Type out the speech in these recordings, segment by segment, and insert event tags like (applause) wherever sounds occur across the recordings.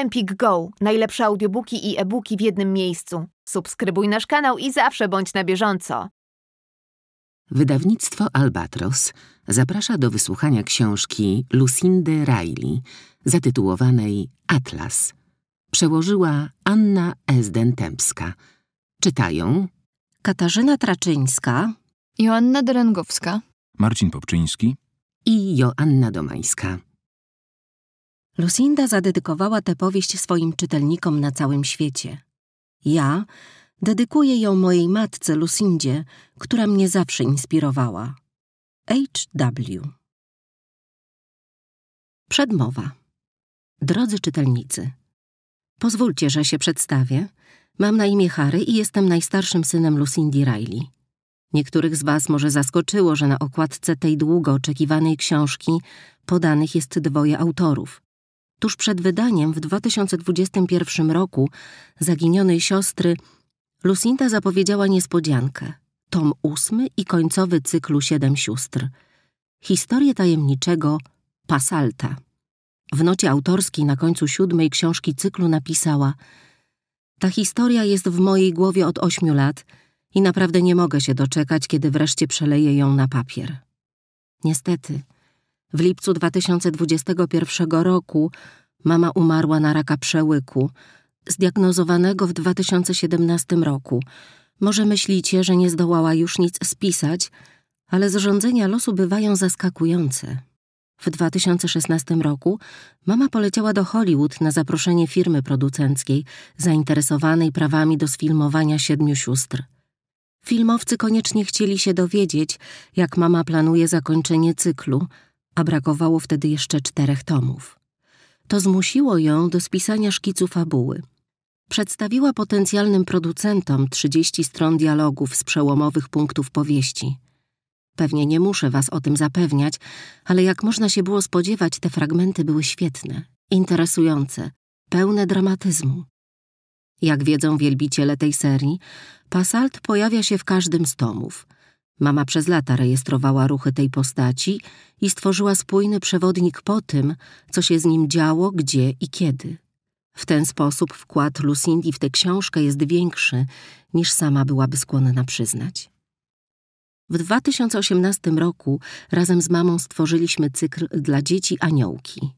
Empik Go. Najlepsze audiobooki i e-booki w jednym miejscu. Subskrybuj nasz kanał i zawsze bądź na bieżąco. Wydawnictwo Albatros zaprasza do wysłuchania książki Lucindy Riley zatytułowanej Atlas. Przełożyła Anna Esden-Tempska. Czytają Katarzyna Traczyńska, Joanna Derengowska, Marcin Popczyński i Joanna Domańska. Lucinda zadedykowała tę powieść swoim czytelnikom na całym świecie. Ja dedykuję ją mojej matce Lucindzie, która mnie zawsze inspirowała. H.W. Przedmowa. Drodzy czytelnicy, pozwólcie, że się przedstawię. Mam na imię Harry i jestem najstarszym synem Lucindy Riley. Niektórych z Was może zaskoczyło, że na okładce tej długo oczekiwanej książki podanych jest dwoje autorów. Tuż przed wydaniem w 2021 roku zaginionej siostry Lucinda zapowiedziała niespodziankę. Tom ósmy i końcowy cyklu Siedem Sióstr. Historię tajemniczego Pasalta. W nocie autorskiej na końcu siódmej książki cyklu napisała Ta historia jest w mojej głowie od ośmiu lat i naprawdę nie mogę się doczekać, kiedy wreszcie przeleję ją na papier. Niestety, w lipcu 2021 roku mama umarła na raka przełyku, zdiagnozowanego w 2017 roku. Może myślicie, że nie zdołała już nic spisać, ale zrządzenia losu bywają zaskakujące. W 2016 roku mama poleciała do Hollywood na zaproszenie firmy producenckiej zainteresowanej prawami do sfilmowania siedmiu sióstr. Filmowcy koniecznie chcieli się dowiedzieć, jak mama planuje zakończenie cyklu, a brakowało wtedy jeszcze czterech tomów. To zmusiło ją do spisania szkicu fabuły. Przedstawiła potencjalnym producentom 30 stron dialogów z przełomowych punktów powieści. Pewnie nie muszę was o tym zapewniać, ale jak można się było spodziewać, te fragmenty były świetne, interesujące, pełne dramatyzmu. Jak wiedzą wielbiciele tej serii, Pasalt pojawia się w każdym z tomów – Mama przez lata rejestrowała ruchy tej postaci i stworzyła spójny przewodnik po tym, co się z nim działo, gdzie i kiedy. W ten sposób wkład Lucindy w tę książkę jest większy, niż sama byłaby skłonna przyznać. W 2018 roku razem z mamą stworzyliśmy cykl dla dzieci Aniołki.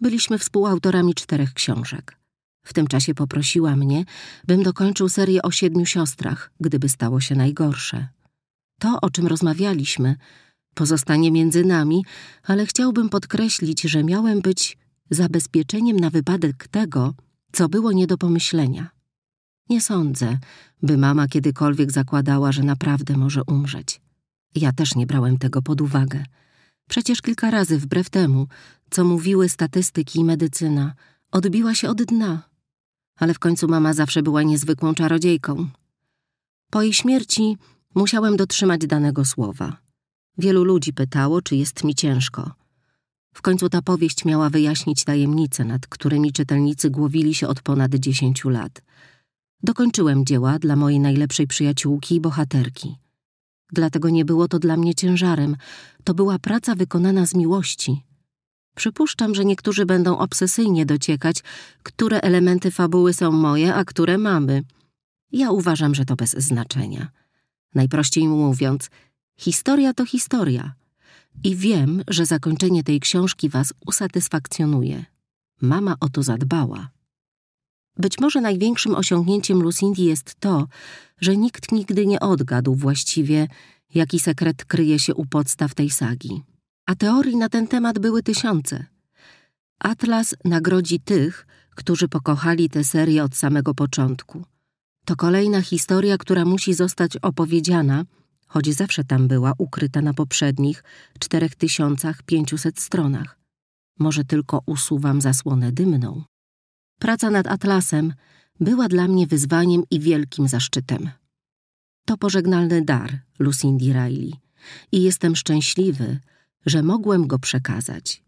Byliśmy współautorami czterech książek. W tym czasie poprosiła mnie, bym dokończył serię o siedmiu siostrach, gdyby stało się najgorsze. To, o czym rozmawialiśmy, pozostanie między nami, ale chciałbym podkreślić, że miałem być zabezpieczeniem na wypadek tego, co było nie do pomyślenia. Nie sądzę, by mama kiedykolwiek zakładała, że naprawdę może umrzeć. Ja też nie brałem tego pod uwagę. Przecież kilka razy, wbrew temu, co mówiły statystyki i medycyna, odbiła się od dna. Ale w końcu mama zawsze była niezwykłą czarodziejką. Po jej śmierci Musiałem dotrzymać danego słowa. Wielu ludzi pytało, czy jest mi ciężko. W końcu ta powieść miała wyjaśnić tajemnice, nad którymi czytelnicy głowili się od ponad dziesięciu lat. Dokończyłem dzieła dla mojej najlepszej przyjaciółki i bohaterki. Dlatego nie było to dla mnie ciężarem. To była praca wykonana z miłości. Przypuszczam, że niektórzy będą obsesyjnie dociekać, które elementy fabuły są moje, a które mamy. Ja uważam, że to bez znaczenia. Najprościej mówiąc, historia to historia. I wiem, że zakończenie tej książki was usatysfakcjonuje. Mama o to zadbała. Być może największym osiągnięciem Lucindy jest to, że nikt nigdy nie odgadł właściwie, jaki sekret kryje się u podstaw tej sagi. A teorii na ten temat były tysiące. Atlas nagrodzi tych, którzy pokochali tę serię od samego początku. To kolejna historia, która musi zostać opowiedziana, choć zawsze tam była ukryta na poprzednich 4500 stronach. Może tylko usuwam zasłonę dymną. Praca nad Atlasem była dla mnie wyzwaniem i wielkim zaszczytem. To pożegnalny dar Lucindy Riley i jestem szczęśliwy, że mogłem go przekazać.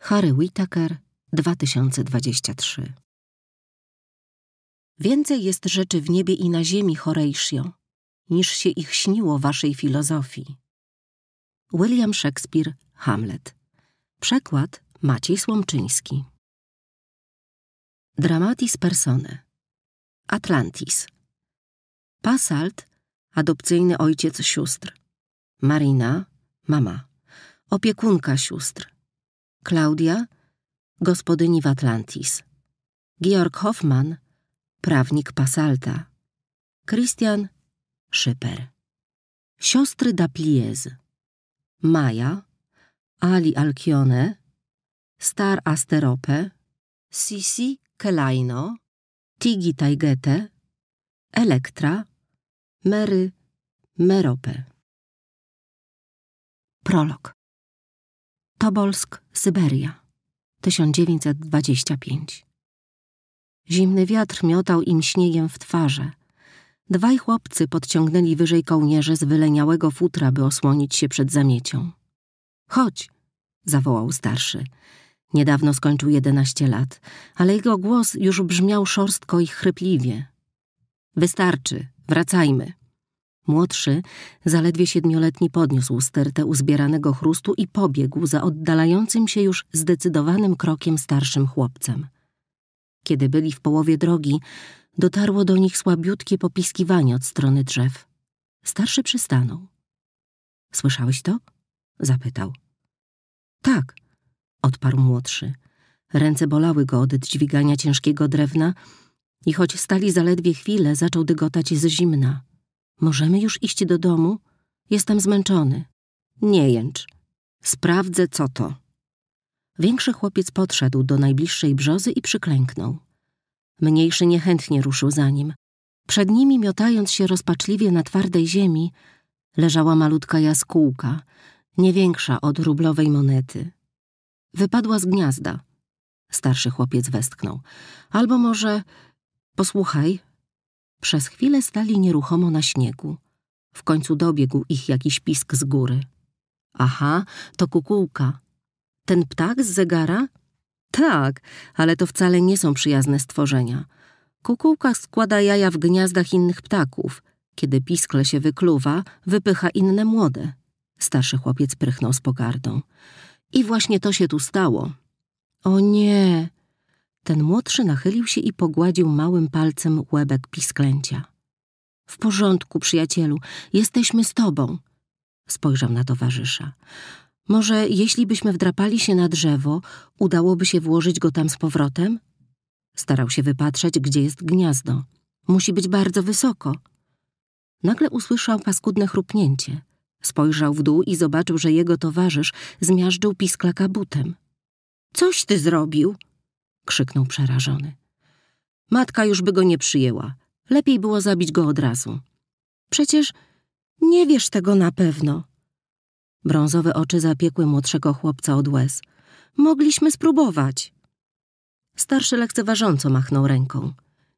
Harry Whittaker, 2023 Więcej jest rzeczy w niebie i na ziemi, Horejsio, niż się ich śniło waszej filozofii. William Shakespeare, Hamlet. Przekład Maciej Słomczyński. Dramatis personae. Atlantis. Pasalt, adopcyjny ojciec sióstr. Marina, mama. Opiekunka sióstr. Klaudia, gospodyni w Atlantis. Georg Hoffman, prawnik Pasalta, Christian Szyper, siostry Dapliez, Maja, Ali Alkione, Star Asterope, Sisi Kelaino, Tigi Tajgete, Elektra, Mary Merope. Prolog. Tobolsk, Syberia, 1925. Zimny wiatr miotał im śniegiem w twarze. Dwaj chłopcy podciągnęli wyżej kołnierze z wyleniałego futra, by osłonić się przed zamiecią. Chodź, zawołał starszy. Niedawno skończył jedenaście lat, ale jego głos już brzmiał szorstko i chrypliwie. Wystarczy, wracajmy. Młodszy, zaledwie siedmioletni, podniósł stertę uzbieranego chrustu i pobiegł za oddalającym się już zdecydowanym krokiem starszym chłopcem. Kiedy byli w połowie drogi, dotarło do nich słabiutkie popiskiwanie od strony drzew. Starszy przystanął. Słyszałeś to? zapytał. Tak, odparł młodszy. Ręce bolały go od dźwigania ciężkiego drewna i choć stali zaledwie chwilę, zaczął dygotać z zimna. Możemy już iść do domu? Jestem zmęczony. Nie jęcz. Sprawdzę, co to. Większy chłopiec podszedł do najbliższej brzozy i przyklęknął. Mniejszy niechętnie ruszył za nim. Przed nimi, miotając się rozpaczliwie na twardej ziemi, leżała malutka jaskółka, nie większa od rublowej monety. Wypadła z gniazda. Starszy chłopiec westchnął. Albo może... Posłuchaj. Przez chwilę stali nieruchomo na śniegu. W końcu dobiegł ich jakiś pisk z góry. Aha, to kukułka. Ten ptak z zegara? Tak, ale to wcale nie są przyjazne stworzenia. Kukułka składa jaja w gniazdach innych ptaków. Kiedy piskle się wykluwa, wypycha inne młode. Starszy chłopiec prychnął z pogardą. I właśnie to się tu stało. O nie! Ten młodszy nachylił się i pogładził małym palcem łebek pisklęcia. W porządku, przyjacielu, jesteśmy z tobą. Spojrzał na towarzysza. Może jeśli byśmy wdrapali się na drzewo, udałoby się włożyć go tam z powrotem? Starał się wypatrzeć, gdzie jest gniazdo. Musi być bardzo wysoko. Nagle usłyszał paskudne chrupnięcie. Spojrzał w dół i zobaczył, że jego towarzysz zmiażdżył pisklaka butem. Coś ty zrobił! krzyknął przerażony. Matka już by go nie przyjęła. Lepiej było zabić go od razu. Przecież nie wiesz tego na pewno, Brązowe oczy zapiekły młodszego chłopca od łez. Mogliśmy spróbować. Starszy lekceważąco machnął ręką.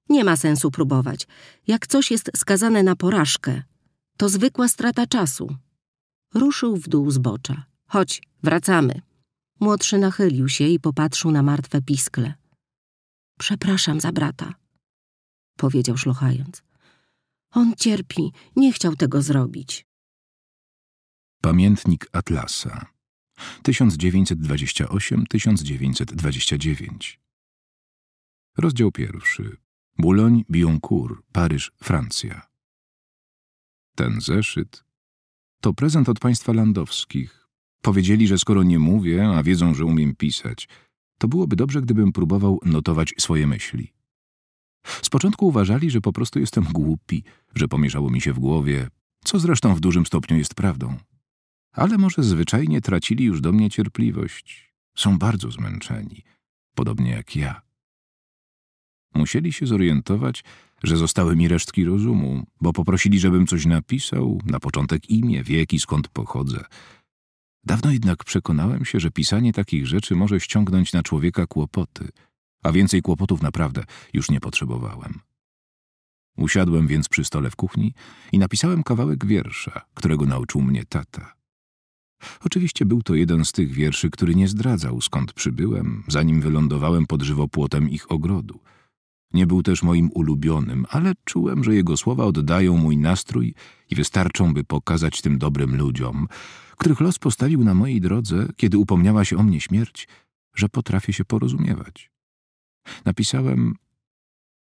Nie ma sensu próbować. Jak coś jest skazane na porażkę, to zwykła strata czasu. Ruszył w dół zbocza. Chodź, wracamy. Młodszy nachylił się i popatrzył na martwe piskle. Przepraszam za brata, powiedział szlochając. On cierpi, nie chciał tego zrobić. Pamiętnik Atlasa 1928-1929 Rozdział pierwszy Boulogne, Biancourt, Paryż, Francja Ten zeszyt to prezent od państwa landowskich. Powiedzieli, że skoro nie mówię, a wiedzą, że umiem pisać, to byłoby dobrze, gdybym próbował notować swoje myśli. Z początku uważali, że po prostu jestem głupi, że pomieszało mi się w głowie, co zresztą w dużym stopniu jest prawdą ale może zwyczajnie tracili już do mnie cierpliwość. Są bardzo zmęczeni, podobnie jak ja. Musieli się zorientować, że zostały mi resztki rozumu, bo poprosili, żebym coś napisał, na początek imię, wiek i skąd pochodzę. Dawno jednak przekonałem się, że pisanie takich rzeczy może ściągnąć na człowieka kłopoty, a więcej kłopotów naprawdę już nie potrzebowałem. Usiadłem więc przy stole w kuchni i napisałem kawałek wiersza, którego nauczył mnie tata. Oczywiście był to jeden z tych wierszy, który nie zdradzał, skąd przybyłem, zanim wylądowałem pod żywopłotem ich ogrodu. Nie był też moim ulubionym, ale czułem, że jego słowa oddają mój nastrój i wystarczą, by pokazać tym dobrym ludziom, których los postawił na mojej drodze, kiedy upomniała się o mnie śmierć, że potrafię się porozumiewać. Napisałem,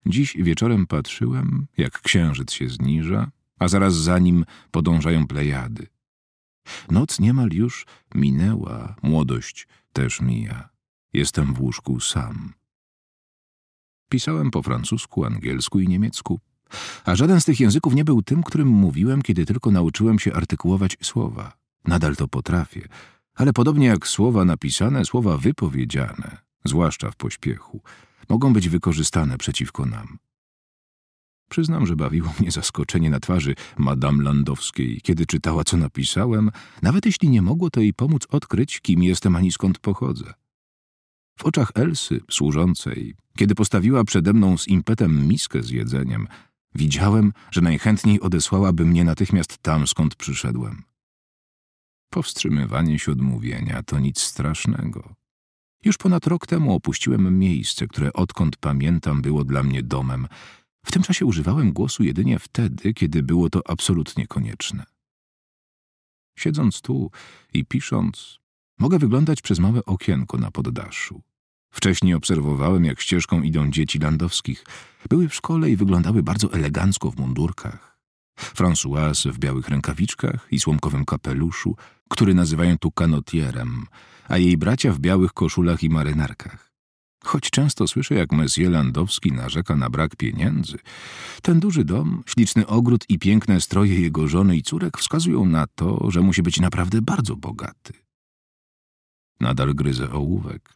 dziś wieczorem patrzyłem, jak księżyc się zniża, a zaraz za nim podążają plejady. Noc niemal już minęła, młodość też mija. Jestem w łóżku sam. Pisałem po francusku, angielsku i niemiecku, a żaden z tych języków nie był tym, którym mówiłem, kiedy tylko nauczyłem się artykułować słowa. Nadal to potrafię, ale podobnie jak słowa napisane, słowa wypowiedziane, zwłaszcza w pośpiechu, mogą być wykorzystane przeciwko nam. Przyznam, że bawiło mnie zaskoczenie na twarzy Madame Landowskiej, kiedy czytała, co napisałem, nawet jeśli nie mogło to jej pomóc odkryć, kim jestem ani skąd pochodzę. W oczach Elsy, służącej, kiedy postawiła przede mną z impetem miskę z jedzeniem, widziałem, że najchętniej odesłałaby mnie natychmiast tam, skąd przyszedłem. Powstrzymywanie się od mówienia to nic strasznego. Już ponad rok temu opuściłem miejsce, które odkąd pamiętam było dla mnie domem – w tym czasie używałem głosu jedynie wtedy, kiedy było to absolutnie konieczne. Siedząc tu i pisząc, mogę wyglądać przez małe okienko na poddaszu. Wcześniej obserwowałem, jak ścieżką idą dzieci landowskich. Były w szkole i wyglądały bardzo elegancko w mundurkach. Françoise w białych rękawiczkach i słomkowym kapeluszu, który nazywają tu kanotierem, a jej bracia w białych koszulach i marynarkach. Choć często słyszę, jak Messie Landowski narzeka na brak pieniędzy, ten duży dom, śliczny ogród i piękne stroje jego żony i córek wskazują na to, że musi być naprawdę bardzo bogaty. Nadal gryzę ołówek.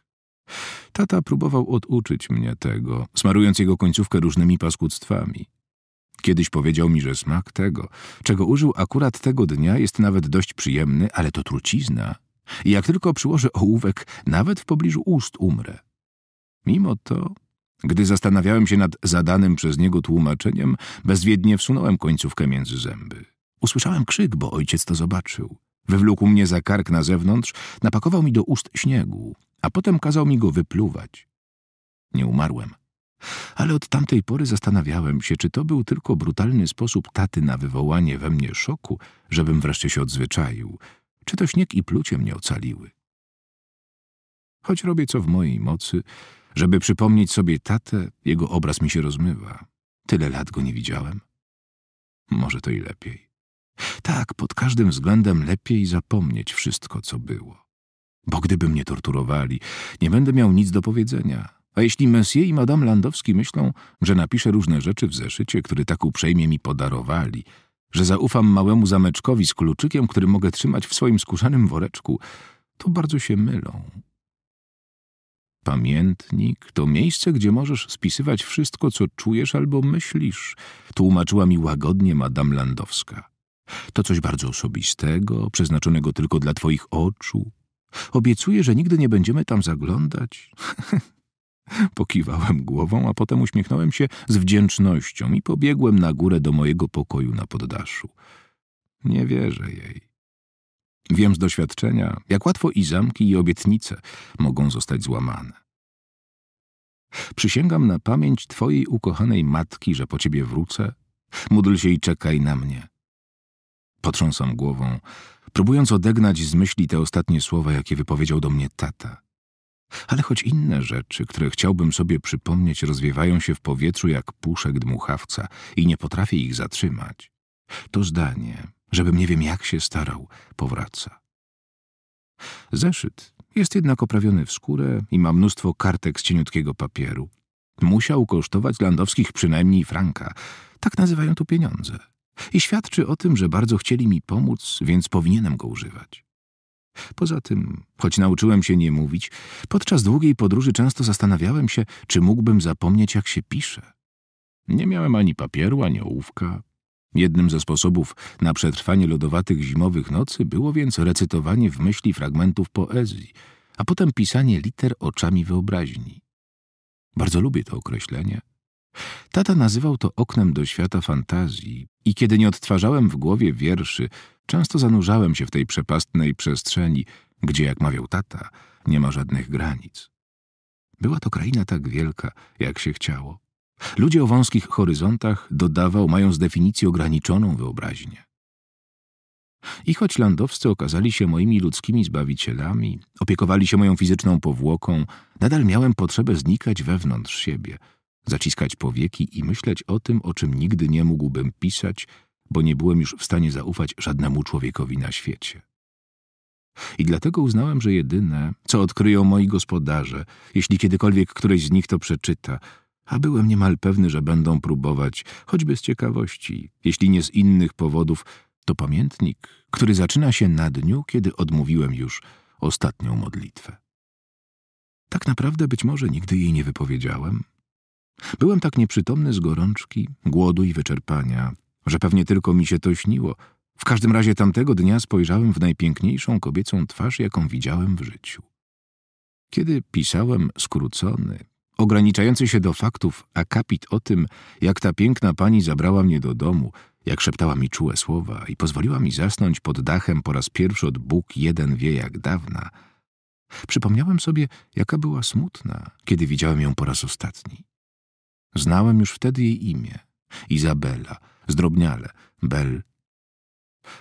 Tata próbował oduczyć mnie tego, smarując jego końcówkę różnymi paskudztwami. Kiedyś powiedział mi, że smak tego, czego użył akurat tego dnia, jest nawet dość przyjemny, ale to trucizna. I jak tylko przyłożę ołówek, nawet w pobliżu ust umrę. Mimo to, gdy zastanawiałem się nad zadanym przez niego tłumaczeniem, bezwiednie wsunąłem końcówkę między zęby. Usłyszałem krzyk, bo ojciec to zobaczył. Wywlókł mnie za kark na zewnątrz, napakował mi do ust śniegu, a potem kazał mi go wypluwać. Nie umarłem. Ale od tamtej pory zastanawiałem się, czy to był tylko brutalny sposób taty na wywołanie we mnie szoku, żebym wreszcie się odzwyczaił, czy to śnieg i plucie mnie ocaliły. Choć robię co w mojej mocy, żeby przypomnieć sobie tatę, jego obraz mi się rozmywa. Tyle lat go nie widziałem. Może to i lepiej. Tak, pod każdym względem lepiej zapomnieć wszystko, co było. Bo gdyby mnie torturowali, nie będę miał nic do powiedzenia. A jeśli Messier i Madame Landowski myślą, że napiszę różne rzeczy w zeszycie, który tak uprzejmie mi podarowali, że zaufam małemu zameczkowi z kluczykiem, który mogę trzymać w swoim skórzanym woreczku, to bardzo się mylą. Pamiętnik to miejsce, gdzie możesz spisywać wszystko, co czujesz albo myślisz, tłumaczyła mi łagodnie madame Landowska. To coś bardzo osobistego, przeznaczonego tylko dla twoich oczu. Obiecuję, że nigdy nie będziemy tam zaglądać. (laughs) Pokiwałem głową, a potem uśmiechnąłem się z wdzięcznością i pobiegłem na górę do mojego pokoju na poddaszu. Nie wierzę jej. Wiem z doświadczenia, jak łatwo i zamki, i obietnice mogą zostać złamane. Przysięgam na pamięć Twojej ukochanej matki, że po Ciebie wrócę. Módl się i czekaj na mnie. Potrząsam głową, próbując odegnać z myśli te ostatnie słowa, jakie wypowiedział do mnie tata. Ale choć inne rzeczy, które chciałbym sobie przypomnieć, rozwiewają się w powietrzu jak puszek dmuchawca i nie potrafię ich zatrzymać, to zdanie, żebym nie wiem jak się starał, powraca. Zeszyt jest jednak oprawiony w skórę i ma mnóstwo kartek z cieniutkiego papieru. Musiał kosztować Landowskich przynajmniej franka. Tak nazywają tu pieniądze. I świadczy o tym, że bardzo chcieli mi pomóc, więc powinienem go używać. Poza tym, choć nauczyłem się nie mówić, podczas długiej podróży często zastanawiałem się, czy mógłbym zapomnieć, jak się pisze. Nie miałem ani papieru, ani ołówka, Jednym ze sposobów na przetrwanie lodowatych zimowych nocy było więc recytowanie w myśli fragmentów poezji, a potem pisanie liter oczami wyobraźni. Bardzo lubię to określenie. Tata nazywał to oknem do świata fantazji i kiedy nie odtwarzałem w głowie wierszy, często zanurzałem się w tej przepastnej przestrzeni, gdzie, jak mawiał tata, nie ma żadnych granic. Była to kraina tak wielka, jak się chciało. Ludzie o wąskich horyzontach, dodawał, mają z definicji ograniczoną wyobraźnię. I choć landowscy okazali się moimi ludzkimi zbawicielami, opiekowali się moją fizyczną powłoką, nadal miałem potrzebę znikać wewnątrz siebie, zaciskać powieki i myśleć o tym, o czym nigdy nie mógłbym pisać, bo nie byłem już w stanie zaufać żadnemu człowiekowi na świecie. I dlatego uznałem, że jedyne, co odkryją moi gospodarze, jeśli kiedykolwiek któryś z nich to przeczyta, a byłem niemal pewny, że będą próbować, choćby z ciekawości, jeśli nie z innych powodów, to pamiętnik, który zaczyna się na dniu, kiedy odmówiłem już ostatnią modlitwę. Tak naprawdę być może nigdy jej nie wypowiedziałem. Byłem tak nieprzytomny z gorączki, głodu i wyczerpania, że pewnie tylko mi się to śniło. W każdym razie tamtego dnia spojrzałem w najpiękniejszą kobiecą twarz, jaką widziałem w życiu. Kiedy pisałem skrócony, ograniczający się do faktów akapit o tym, jak ta piękna pani zabrała mnie do domu, jak szeptała mi czułe słowa i pozwoliła mi zasnąć pod dachem po raz pierwszy od Bóg jeden wie jak dawna, przypomniałem sobie, jaka była smutna, kiedy widziałem ją po raz ostatni. Znałem już wtedy jej imię. Izabela, zdrobniale, Bel.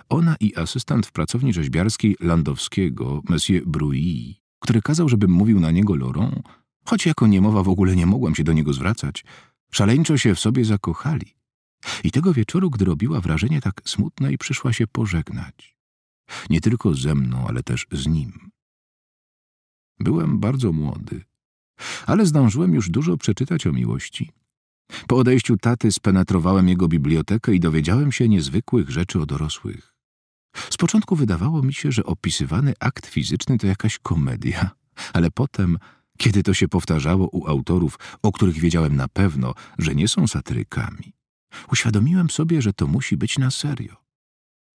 Ona i asystent w pracowni rzeźbiarskiej Landowskiego, Monsieur Bruy, który kazał, żebym mówił na niego Laurent, Choć jako niemowa w ogóle nie mogłam się do niego zwracać, szaleńczo się w sobie zakochali. I tego wieczoru, gdy robiła wrażenie tak smutne i przyszła się pożegnać. Nie tylko ze mną, ale też z nim. Byłem bardzo młody, ale zdążyłem już dużo przeczytać o miłości. Po odejściu taty spenetrowałem jego bibliotekę i dowiedziałem się niezwykłych rzeczy o dorosłych. Z początku wydawało mi się, że opisywany akt fizyczny to jakaś komedia, ale potem kiedy to się powtarzało u autorów, o których wiedziałem na pewno, że nie są satyrykami, uświadomiłem sobie, że to musi być na serio.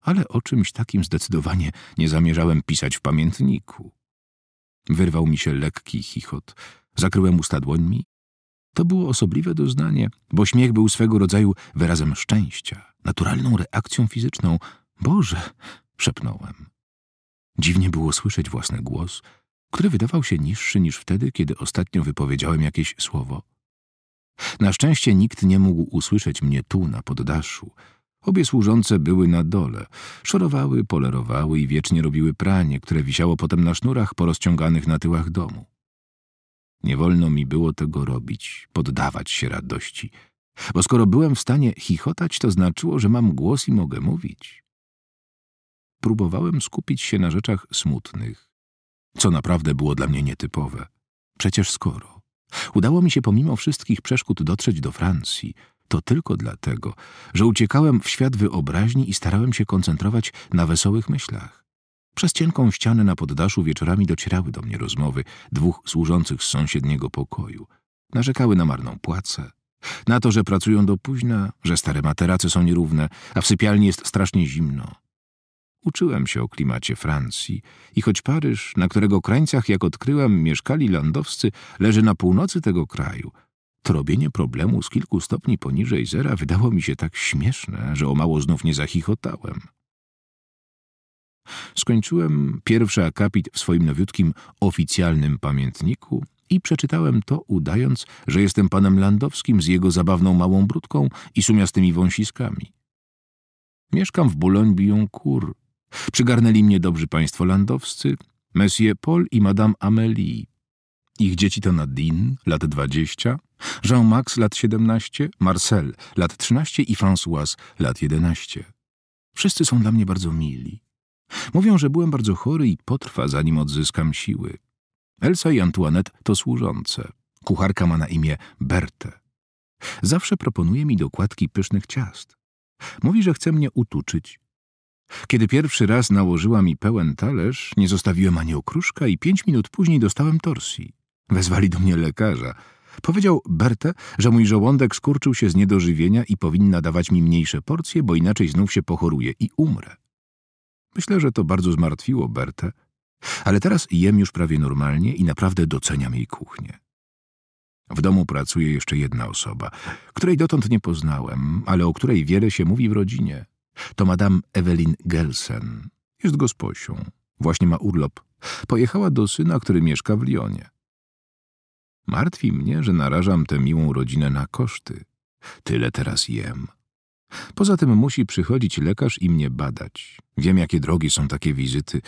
Ale o czymś takim zdecydowanie nie zamierzałem pisać w pamiętniku. Wyrwał mi się lekki chichot. Zakryłem usta dłońmi. To było osobliwe doznanie, bo śmiech był swego rodzaju wyrazem szczęścia, naturalną reakcją fizyczną. Boże! szepnąłem. Dziwnie było słyszeć własny głos – który wydawał się niższy niż wtedy, kiedy ostatnio wypowiedziałem jakieś słowo. Na szczęście nikt nie mógł usłyszeć mnie tu, na poddaszu. Obie służące były na dole. Szorowały, polerowały i wiecznie robiły pranie, które wisiało potem na sznurach porozciąganych na tyłach domu. Nie wolno mi było tego robić, poddawać się radości. Bo skoro byłem w stanie chichotać, to znaczyło, że mam głos i mogę mówić. Próbowałem skupić się na rzeczach smutnych, co naprawdę było dla mnie nietypowe. Przecież skoro udało mi się pomimo wszystkich przeszkód dotrzeć do Francji, to tylko dlatego, że uciekałem w świat wyobraźni i starałem się koncentrować na wesołych myślach. Przez cienką ścianę na poddaszu wieczorami docierały do mnie rozmowy dwóch służących z sąsiedniego pokoju. Narzekały na marną płacę, na to, że pracują do późna, że stare materace są nierówne, a w sypialni jest strasznie zimno. Uczyłem się o klimacie Francji i choć Paryż, na którego krańcach, jak odkryłem, mieszkali landowscy, leży na północy tego kraju, to robienie problemu z kilku stopni poniżej zera wydało mi się tak śmieszne, że o mało znów nie zachichotałem. Skończyłem pierwszy akapit w swoim nowiutkim oficjalnym pamiętniku i przeczytałem to, udając, że jestem panem Landowskim z jego zabawną małą brudką i sumiastymi wąsiskami. Mieszkam w Boulogne-Billancourt, Przygarnęli mnie dobrzy państwo landowscy, Monsieur Paul i Madame Amélie. Ich dzieci to Nadine, lat dwadzieścia; Jean-Max, lat siedemnaście, Marcel, lat trzynaście i François, lat jedenaście. Wszyscy są dla mnie bardzo mili. Mówią, że byłem bardzo chory i potrwa, zanim odzyskam siły. Elsa i Antoinette to służące. Kucharka ma na imię Berthe. Zawsze proponuje mi dokładki pysznych ciast. Mówi, że chce mnie utuczyć, kiedy pierwszy raz nałożyła mi pełen talerz, nie zostawiłem ani okruszka i pięć minut później dostałem torsji. Wezwali do mnie lekarza. Powiedział Bertę, że mój żołądek skurczył się z niedożywienia i powinna dawać mi mniejsze porcje, bo inaczej znów się pochoruje i umrę. Myślę, że to bardzo zmartwiło Bertę, ale teraz jem już prawie normalnie i naprawdę doceniam jej kuchnię. W domu pracuje jeszcze jedna osoba, której dotąd nie poznałem, ale o której wiele się mówi w rodzinie. To madame Ewelin Gelsen. Jest gosposią. Właśnie ma urlop. Pojechała do syna, który mieszka w Lyonie. Martwi mnie, że narażam tę miłą rodzinę na koszty. Tyle teraz jem. Poza tym musi przychodzić lekarz i mnie badać. Wiem, jakie drogie są takie wizyty.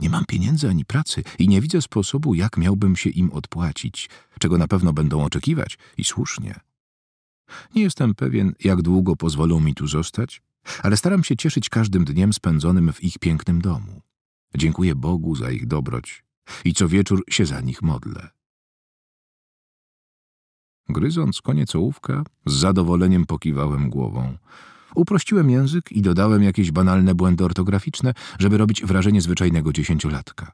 Nie mam pieniędzy ani pracy i nie widzę sposobu, jak miałbym się im odpłacić, czego na pewno będą oczekiwać i słusznie. Nie jestem pewien, jak długo pozwolą mi tu zostać, ale staram się cieszyć każdym dniem spędzonym w ich pięknym domu. Dziękuję Bogu za ich dobroć i co wieczór się za nich modlę. Gryząc koniec ołówka, z zadowoleniem pokiwałem głową. Uprościłem język i dodałem jakieś banalne błędy ortograficzne, żeby robić wrażenie zwyczajnego dziesięciolatka.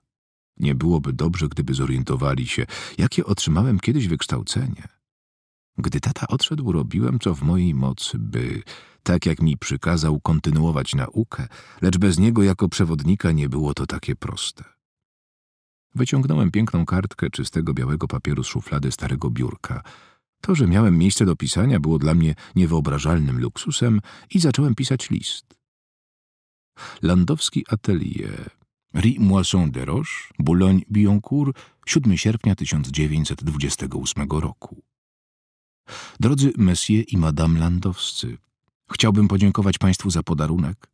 Nie byłoby dobrze, gdyby zorientowali się, jakie otrzymałem kiedyś wykształcenie. Gdy tata odszedł, robiłem co w mojej mocy, by tak jak mi przykazał, kontynuować naukę, lecz bez niego jako przewodnika nie było to takie proste. Wyciągnąłem piękną kartkę czystego białego papieru z szuflady starego biurka. To, że miałem miejsce do pisania, było dla mnie niewyobrażalnym luksusem i zacząłem pisać list. Landowski Atelier, Ri Moisson de Roche, Boulogne-Billancourt, 7 sierpnia 1928 roku. Drodzy Messie i Madame Landowscy, Chciałbym podziękować Państwu za podarunek.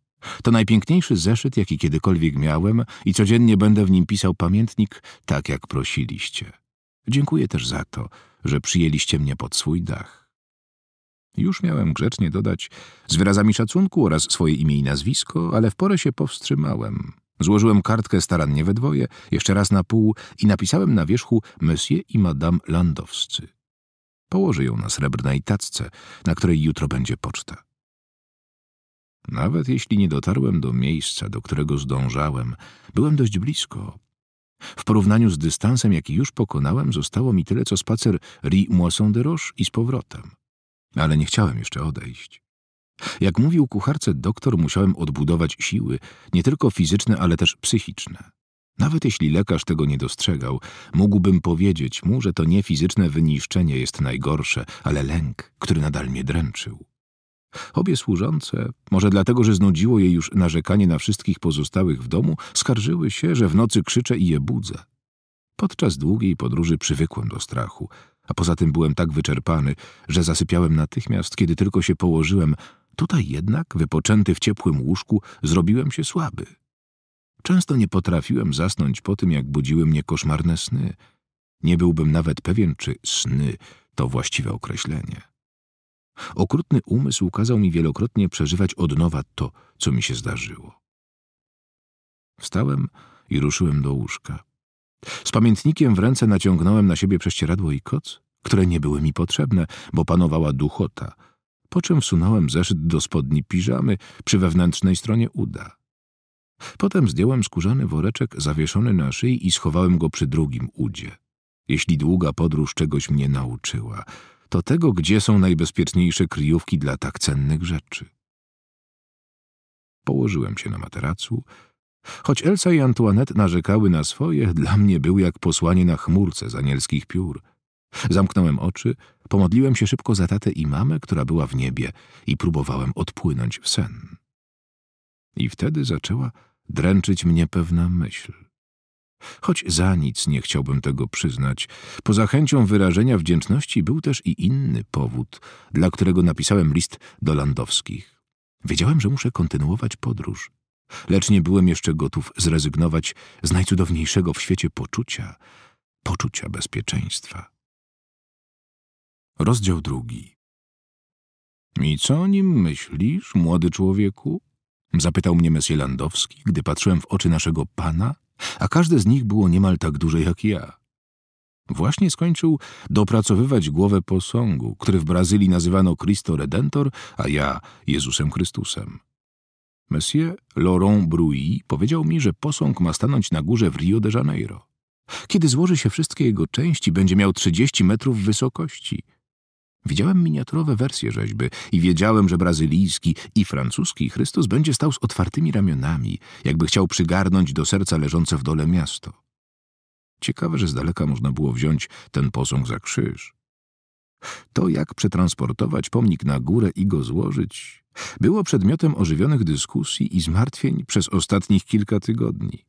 To najpiękniejszy zeszyt, jaki kiedykolwiek miałem i codziennie będę w nim pisał pamiętnik, tak jak prosiliście. Dziękuję też za to, że przyjęliście mnie pod swój dach. Już miałem grzecznie dodać z wyrazami szacunku oraz swoje imię i nazwisko, ale w porę się powstrzymałem. Złożyłem kartkę starannie we dwoje, jeszcze raz na pół i napisałem na wierzchu Monsieur i Madame Landowscy. Położę ją na srebrnej tacce, na której jutro będzie poczta. Nawet jeśli nie dotarłem do miejsca, do którego zdążałem, byłem dość blisko. W porównaniu z dystansem, jaki już pokonałem, zostało mi tyle co spacer Ri Moisson de Roche i z powrotem. Ale nie chciałem jeszcze odejść. Jak mówił kucharce doktor, musiałem odbudować siły, nie tylko fizyczne, ale też psychiczne. Nawet jeśli lekarz tego nie dostrzegał, mógłbym powiedzieć mu, że to nie fizyczne wyniszczenie jest najgorsze, ale lęk, który nadal mnie dręczył. Obie służące, może dlatego, że znudziło jej już narzekanie na wszystkich pozostałych w domu, skarżyły się, że w nocy krzyczę i je budzę. Podczas długiej podróży przywykłem do strachu, a poza tym byłem tak wyczerpany, że zasypiałem natychmiast, kiedy tylko się położyłem. Tutaj jednak, wypoczęty w ciepłym łóżku, zrobiłem się słaby. Często nie potrafiłem zasnąć po tym, jak budziły mnie koszmarne sny. Nie byłbym nawet pewien, czy sny to właściwe określenie. Okrutny umysł kazał mi wielokrotnie przeżywać od nowa to, co mi się zdarzyło. Wstałem i ruszyłem do łóżka. Z pamiętnikiem w ręce naciągnąłem na siebie prześcieradło i koc, które nie były mi potrzebne, bo panowała duchota, po czym wsunąłem zeszyt do spodni piżamy przy wewnętrznej stronie uda. Potem zdjąłem skórzany woreczek zawieszony na szyi i schowałem go przy drugim udzie. Jeśli długa podróż czegoś mnie nauczyła – to tego, gdzie są najbezpieczniejsze kryjówki dla tak cennych rzeczy. Położyłem się na materacu. Choć Elsa i Antoinette narzekały na swoje, dla mnie był jak posłanie na chmurce z anielskich piór. Zamknąłem oczy, pomodliłem się szybko za tatę i mamę, która była w niebie i próbowałem odpłynąć w sen. I wtedy zaczęła dręczyć mnie pewna myśl. Choć za nic nie chciałbym tego przyznać, poza chęcią wyrażenia wdzięczności był też i inny powód, dla którego napisałem list do Landowskich. Wiedziałem, że muszę kontynuować podróż, lecz nie byłem jeszcze gotów zrezygnować z najcudowniejszego w świecie poczucia, poczucia bezpieczeństwa. Rozdział drugi. I co o nim myślisz, młody człowieku? Zapytał mnie Messie Landowski, gdy patrzyłem w oczy naszego pana a każde z nich było niemal tak duże jak ja. Właśnie skończył dopracowywać głowę posągu, który w Brazylii nazywano Cristo Redentor, a ja Jezusem Chrystusem. Monsieur Laurent Bruy powiedział mi, że posąg ma stanąć na górze w Rio de Janeiro. Kiedy złoży się wszystkie jego części, będzie miał 30 metrów wysokości, Widziałem miniaturowe wersje rzeźby i wiedziałem, że brazylijski i francuski Chrystus będzie stał z otwartymi ramionami, jakby chciał przygarnąć do serca leżące w dole miasto. Ciekawe, że z daleka można było wziąć ten posąg za krzyż. To, jak przetransportować pomnik na górę i go złożyć, było przedmiotem ożywionych dyskusji i zmartwień przez ostatnich kilka tygodni.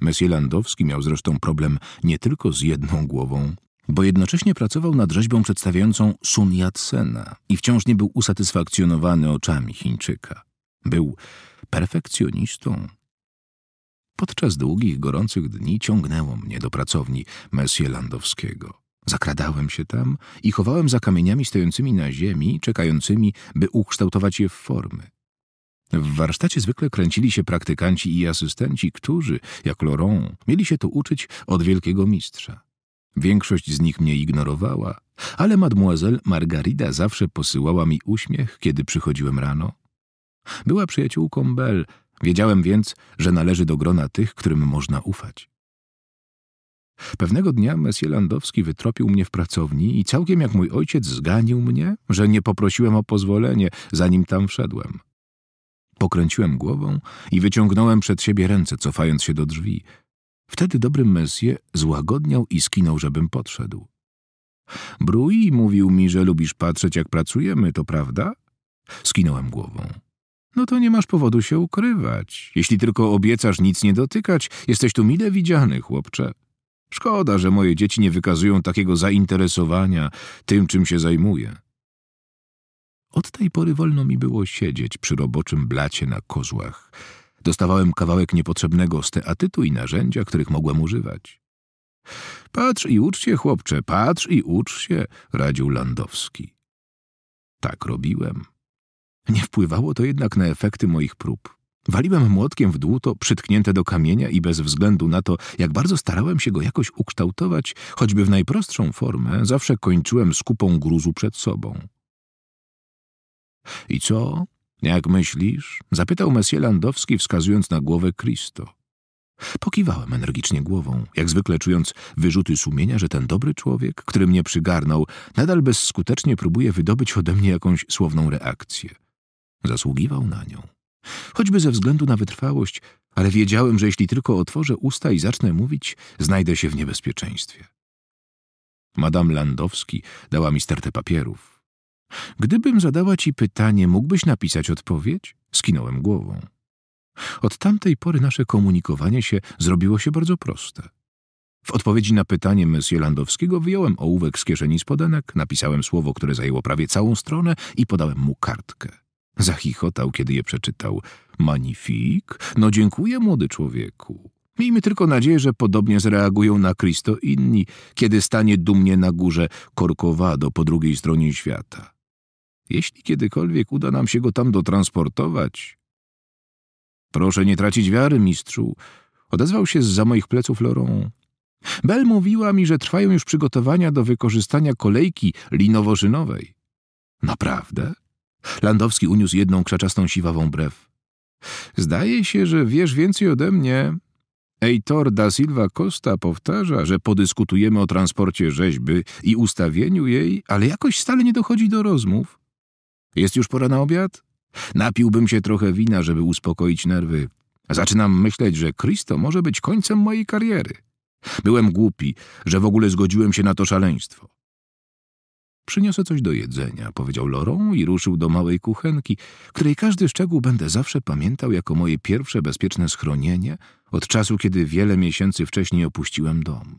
Messie Landowski miał zresztą problem nie tylko z jedną głową, bo jednocześnie pracował nad rzeźbą przedstawiającą Sun Yat-sena i wciąż nie był usatysfakcjonowany oczami Chińczyka. Był perfekcjonistą. Podczas długich, gorących dni ciągnęło mnie do pracowni Messie Landowskiego. Zakradałem się tam i chowałem za kamieniami stojącymi na ziemi, czekającymi, by ukształtować je w formy. W warsztacie zwykle kręcili się praktykanci i asystenci, którzy, jak Laurent, mieli się tu uczyć od wielkiego mistrza. Większość z nich mnie ignorowała, ale mademoiselle Margarida zawsze posyłała mi uśmiech, kiedy przychodziłem rano. Była przyjaciółką Bel, wiedziałem więc, że należy do grona tych, którym można ufać. Pewnego dnia Messie Landowski wytropił mnie w pracowni i całkiem jak mój ojciec zganił mnie, że nie poprosiłem o pozwolenie, zanim tam wszedłem. Pokręciłem głową i wyciągnąłem przed siebie ręce, cofając się do drzwi – Wtedy dobry Messie złagodniał i skinął, żebym podszedł. Brui mówił mi, że lubisz patrzeć, jak pracujemy, to prawda? Skinąłem głową. No to nie masz powodu się ukrywać. Jeśli tylko obiecasz nic nie dotykać, jesteś tu mile widziany, chłopcze. Szkoda, że moje dzieci nie wykazują takiego zainteresowania tym, czym się zajmuję. Od tej pory wolno mi było siedzieć przy roboczym blacie na kozłach, Dostawałem kawałek niepotrzebnego steatytu i narzędzia, których mogłem używać. Patrz i ucz się, chłopcze, patrz i ucz się, radził Landowski. Tak robiłem. Nie wpływało to jednak na efekty moich prób. Waliłem młotkiem w dłuto, przytknięte do kamienia i bez względu na to, jak bardzo starałem się go jakoś ukształtować, choćby w najprostszą formę, zawsze kończyłem skupą gruzu przed sobą. I co? Jak myślisz? Zapytał Messie Landowski, wskazując na głowę Kristo. Pokiwałem energicznie głową, jak zwykle czując wyrzuty sumienia, że ten dobry człowiek, który mnie przygarnął, nadal bezskutecznie próbuje wydobyć ode mnie jakąś słowną reakcję. Zasługiwał na nią. Choćby ze względu na wytrwałość, ale wiedziałem, że jeśli tylko otworzę usta i zacznę mówić, znajdę się w niebezpieczeństwie. Madame Landowski dała mi stertę papierów. Gdybym zadała ci pytanie, mógłbyś napisać odpowiedź? Skinąłem głową. Od tamtej pory nasze komunikowanie się zrobiło się bardzo proste. W odpowiedzi na pytanie Monsieur Landowskiego wyjąłem ołówek z kieszeni spodenek, napisałem słowo, które zajęło prawie całą stronę i podałem mu kartkę. Zachichotał, kiedy je przeczytał. Magnifik? No dziękuję, młody człowieku. Miejmy tylko nadzieję, że podobnie zreagują na Kristo inni, kiedy stanie dumnie na górze Korkowado po drugiej stronie świata. Jeśli kiedykolwiek uda nam się go tam dotransportować... Proszę nie tracić wiary, mistrzu, odezwał się z za moich pleców Laurent. Bel mówiła mi, że trwają już przygotowania do wykorzystania kolejki linowożynowej. Naprawdę? Landowski uniósł jedną krzaczastą siwawą brew. Zdaje się, że wiesz więcej ode mnie. Eitor da Silva Costa powtarza, że podyskutujemy o transporcie rzeźby i ustawieniu jej, ale jakoś stale nie dochodzi do rozmów. Jest już pora na obiad? Napiłbym się trochę wina, żeby uspokoić nerwy. Zaczynam myśleć, że Kristo może być końcem mojej kariery. Byłem głupi, że w ogóle zgodziłem się na to szaleństwo. Przyniosę coś do jedzenia, powiedział Lorą i ruszył do małej kuchenki, której każdy szczegół będę zawsze pamiętał jako moje pierwsze bezpieczne schronienie od czasu, kiedy wiele miesięcy wcześniej opuściłem dom.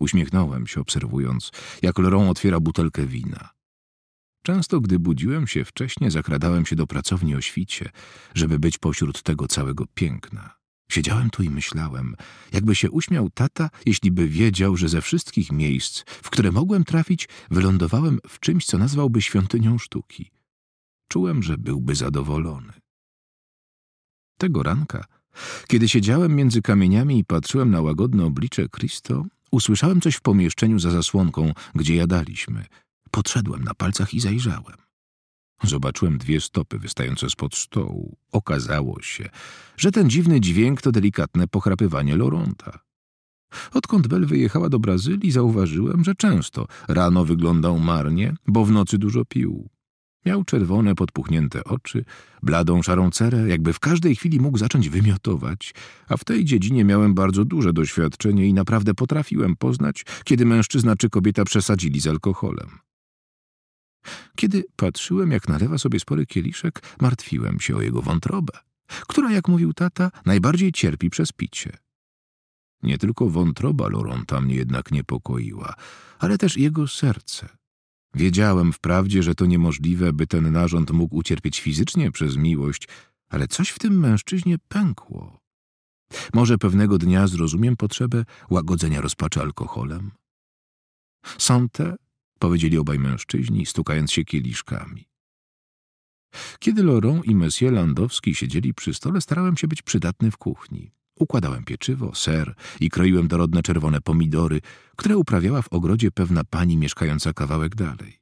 Uśmiechnąłem się, obserwując, jak Lorą otwiera butelkę wina. Często, gdy budziłem się wcześnie, zakradałem się do pracowni o świcie, żeby być pośród tego całego piękna. Siedziałem tu i myślałem, jakby się uśmiał tata, jeśli by wiedział, że ze wszystkich miejsc, w które mogłem trafić, wylądowałem w czymś, co nazwałby świątynią sztuki. Czułem, że byłby zadowolony. Tego ranka, kiedy siedziałem między kamieniami i patrzyłem na łagodne oblicze Kristo, usłyszałem coś w pomieszczeniu za zasłonką, gdzie jadaliśmy – Podszedłem na palcach i zajrzałem. Zobaczyłem dwie stopy wystające spod stołu. Okazało się, że ten dziwny dźwięk to delikatne pochrapywanie Loronta. Odkąd Bel wyjechała do Brazylii, zauważyłem, że często rano wyglądał marnie, bo w nocy dużo pił. Miał czerwone, podpuchnięte oczy, bladą, szarą cerę, jakby w każdej chwili mógł zacząć wymiotować, a w tej dziedzinie miałem bardzo duże doświadczenie i naprawdę potrafiłem poznać, kiedy mężczyzna czy kobieta przesadzili z alkoholem. Kiedy patrzyłem, jak nalewa sobie spory kieliszek, martwiłem się o jego wątrobę, która, jak mówił tata, najbardziej cierpi przez picie. Nie tylko wątroba Loronta mnie jednak niepokoiła, ale też jego serce. Wiedziałem wprawdzie, że to niemożliwe, by ten narząd mógł ucierpieć fizycznie przez miłość, ale coś w tym mężczyźnie pękło. Może pewnego dnia zrozumiem potrzebę łagodzenia rozpaczy alkoholem? Sante powiedzieli obaj mężczyźni, stukając się kieliszkami. Kiedy Laurent i Monsieur Landowski siedzieli przy stole, starałem się być przydatny w kuchni. Układałem pieczywo, ser i kroiłem dorodne czerwone pomidory, które uprawiała w ogrodzie pewna pani mieszkająca kawałek dalej.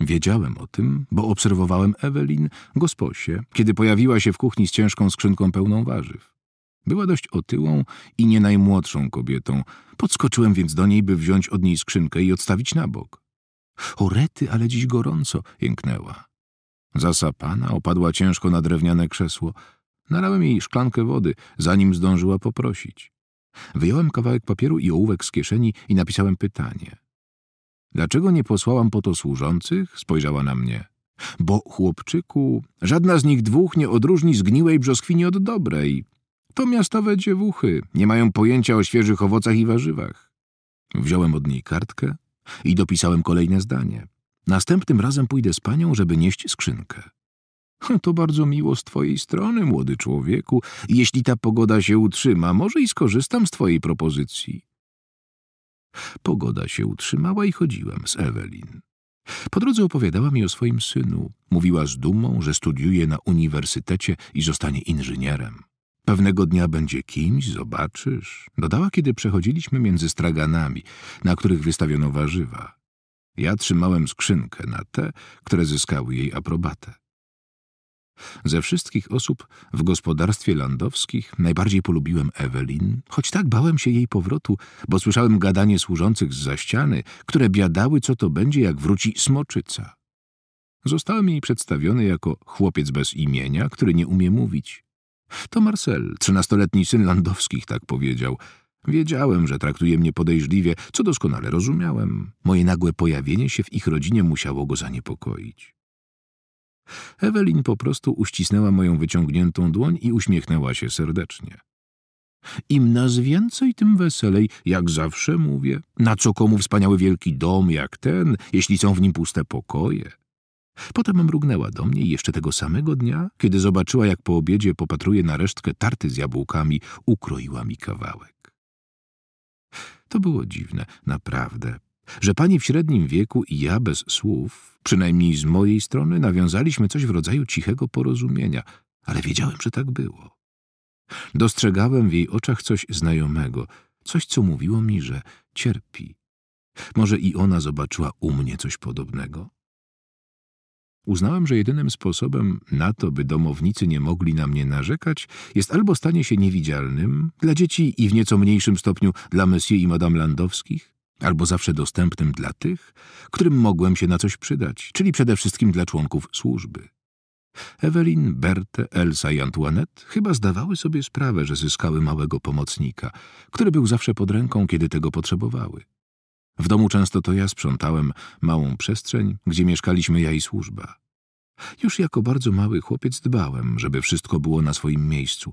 Wiedziałem o tym, bo obserwowałem Ewelin, gosposie, kiedy pojawiła się w kuchni z ciężką skrzynką pełną warzyw. Była dość otyłą i nie najmłodszą kobietą. Podskoczyłem więc do niej, by wziąć od niej skrzynkę i odstawić na bok. Orety, ale dziś gorąco, jęknęła. Zasapana opadła ciężko na drewniane krzesło. Nalałem jej szklankę wody, zanim zdążyła poprosić. Wyjąłem kawałek papieru i ołówek z kieszeni i napisałem pytanie. Dlaczego nie posłałam po to służących? Spojrzała na mnie. Bo, chłopczyku, żadna z nich dwóch nie odróżni zgniłej brzoskwini od dobrej. To miastowe dziewuchy, nie mają pojęcia o świeżych owocach i warzywach. Wziąłem od niej kartkę, i dopisałem kolejne zdanie. Następnym razem pójdę z panią, żeby nieść skrzynkę. To bardzo miło z twojej strony, młody człowieku. Jeśli ta pogoda się utrzyma, może i skorzystam z twojej propozycji. Pogoda się utrzymała i chodziłem z Ewelin. Po drodze opowiadała mi o swoim synu. Mówiła z dumą, że studiuje na uniwersytecie i zostanie inżynierem. Pewnego dnia będzie kimś, zobaczysz. Dodała, kiedy przechodziliśmy między straganami, na których wystawiono warzywa. Ja trzymałem skrzynkę na te, które zyskały jej aprobatę. Ze wszystkich osób w gospodarstwie landowskich najbardziej polubiłem Ewelin, choć tak bałem się jej powrotu, bo słyszałem gadanie służących z za ściany, które biadały, co to będzie, jak wróci smoczyca. Zostałem jej przedstawiony jako chłopiec bez imienia, który nie umie mówić. To Marcel, trzynastoletni syn Landowskich, tak powiedział. Wiedziałem, że traktuje mnie podejrzliwie, co doskonale rozumiałem. Moje nagłe pojawienie się w ich rodzinie musiało go zaniepokoić. Ewelin po prostu uścisnęła moją wyciągniętą dłoń i uśmiechnęła się serdecznie. Im nas więcej, tym weselej, jak zawsze mówię. Na co komu wspaniały wielki dom jak ten, jeśli są w nim puste pokoje? Potem mrugnęła do mnie i jeszcze tego samego dnia, kiedy zobaczyła, jak po obiedzie popatruje na resztkę tarty z jabłkami, ukroiła mi kawałek. To było dziwne, naprawdę, że pani w średnim wieku i ja bez słów, przynajmniej z mojej strony, nawiązaliśmy coś w rodzaju cichego porozumienia, ale wiedziałem, że tak było. Dostrzegałem w jej oczach coś znajomego, coś, co mówiło mi, że cierpi. Może i ona zobaczyła u mnie coś podobnego? Uznałem, że jedynym sposobem na to, by domownicy nie mogli na mnie narzekać, jest albo stanie się niewidzialnym dla dzieci i w nieco mniejszym stopniu dla Messie i Madame Landowskich, albo zawsze dostępnym dla tych, którym mogłem się na coś przydać, czyli przede wszystkim dla członków służby. Ewelin, Berthe, Elsa i Antoinette chyba zdawały sobie sprawę, że zyskały małego pomocnika, który był zawsze pod ręką, kiedy tego potrzebowały. W domu często to ja sprzątałem małą przestrzeń, gdzie mieszkaliśmy ja i służba. Już jako bardzo mały chłopiec dbałem, żeby wszystko było na swoim miejscu.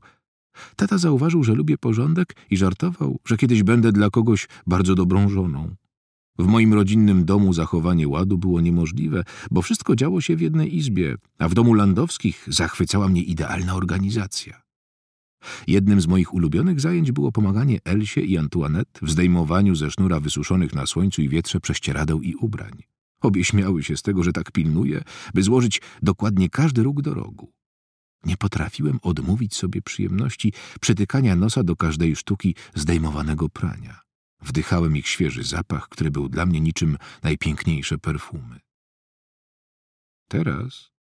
Tata zauważył, że lubię porządek i żartował, że kiedyś będę dla kogoś bardzo dobrą żoną. W moim rodzinnym domu zachowanie ładu było niemożliwe, bo wszystko działo się w jednej izbie, a w domu landowskich zachwycała mnie idealna organizacja. Jednym z moich ulubionych zajęć było pomaganie Elsie i Antoinette w zdejmowaniu ze sznura wysuszonych na słońcu i wietrze prześcieradeł i ubrań. Obie śmiały się z tego, że tak pilnuję, by złożyć dokładnie każdy róg do rogu. Nie potrafiłem odmówić sobie przyjemności przytykania nosa do każdej sztuki zdejmowanego prania. Wdychałem ich świeży zapach, który był dla mnie niczym najpiękniejsze perfumy. Teraz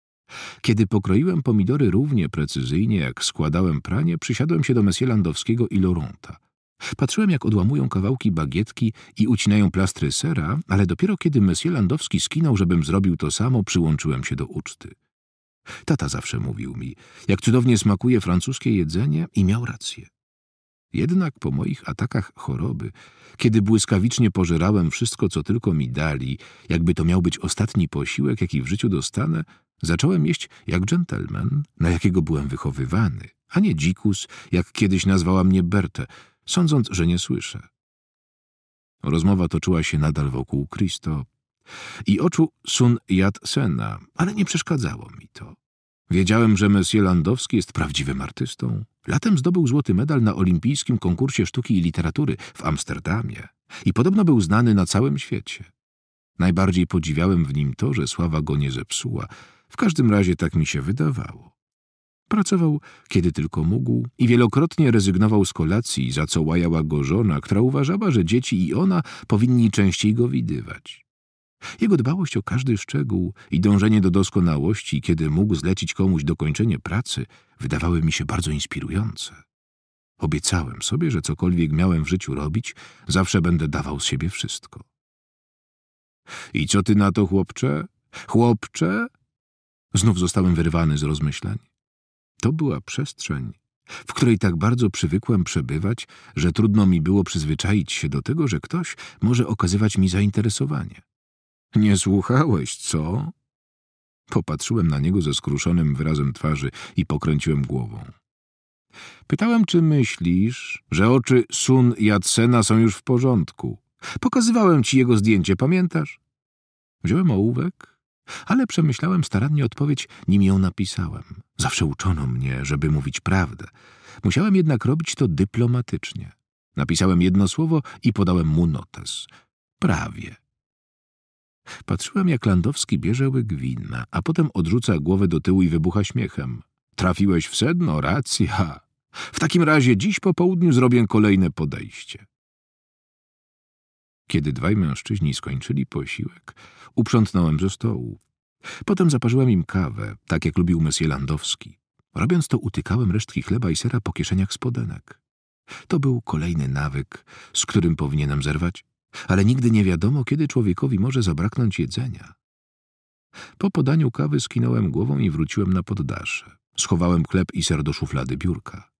kiedy pokroiłem pomidory równie precyzyjnie, jak składałem pranie, przysiadłem się do Messie Landowskiego i Loronta. Patrzyłem, jak odłamują kawałki bagietki i ucinają plastry sera, ale dopiero kiedy Messie Landowski skinął, żebym zrobił to samo, przyłączyłem się do uczty. Tata zawsze mówił mi, jak cudownie smakuje francuskie jedzenie i miał rację. Jednak po moich atakach choroby, kiedy błyskawicznie pożerałem wszystko, co tylko mi dali, jakby to miał być ostatni posiłek, jaki w życiu dostanę, Zacząłem jeść jak dżentelmen, na jakiego byłem wychowywany, a nie dzikus, jak kiedyś nazwała mnie Bertę, sądząc, że nie słyszę. Rozmowa toczyła się nadal wokół Kristo i oczu Sun Yat-sena, ale nie przeszkadzało mi to. Wiedziałem, że Messie Landowski jest prawdziwym artystą. Latem zdobył złoty medal na olimpijskim konkursie sztuki i literatury w Amsterdamie i podobno był znany na całym świecie. Najbardziej podziwiałem w nim to, że sława go nie zepsuła, w każdym razie tak mi się wydawało. Pracował, kiedy tylko mógł i wielokrotnie rezygnował z kolacji, za co łajała go żona, która uważała, że dzieci i ona powinni częściej go widywać. Jego dbałość o każdy szczegół i dążenie do doskonałości, kiedy mógł zlecić komuś dokończenie pracy, wydawały mi się bardzo inspirujące. Obiecałem sobie, że cokolwiek miałem w życiu robić, zawsze będę dawał z siebie wszystko. I co ty na to, chłopcze? Chłopcze? Znów zostałem wyrwany z rozmyślań. To była przestrzeń, w której tak bardzo przywykłem przebywać, że trudno mi było przyzwyczaić się do tego, że ktoś może okazywać mi zainteresowanie. Nie słuchałeś, co? Popatrzyłem na niego ze skruszonym wyrazem twarzy i pokręciłem głową. Pytałem, czy myślisz, że oczy Sun Jadsena są już w porządku. Pokazywałem ci jego zdjęcie, pamiętasz? Wziąłem ołówek, ale przemyślałem starannie odpowiedź, nim ją napisałem. Zawsze uczono mnie, żeby mówić prawdę. Musiałem jednak robić to dyplomatycznie. Napisałem jedno słowo i podałem mu notes. Prawie. Patrzyłem, jak Landowski bierze łyk wina, a potem odrzuca głowę do tyłu i wybucha śmiechem. Trafiłeś w sedno, racja. W takim razie dziś po południu zrobię kolejne podejście. Kiedy dwaj mężczyźni skończyli posiłek, uprzątnąłem ze stołu. Potem zaparzyłem im kawę, tak jak lubił Messie Landowski. Robiąc to, utykałem resztki chleba i sera po kieszeniach spodenek. To był kolejny nawyk, z którym powinienem zerwać, ale nigdy nie wiadomo, kiedy człowiekowi może zabraknąć jedzenia. Po podaniu kawy skinąłem głową i wróciłem na poddasze. Schowałem chleb i ser do szuflady biurka.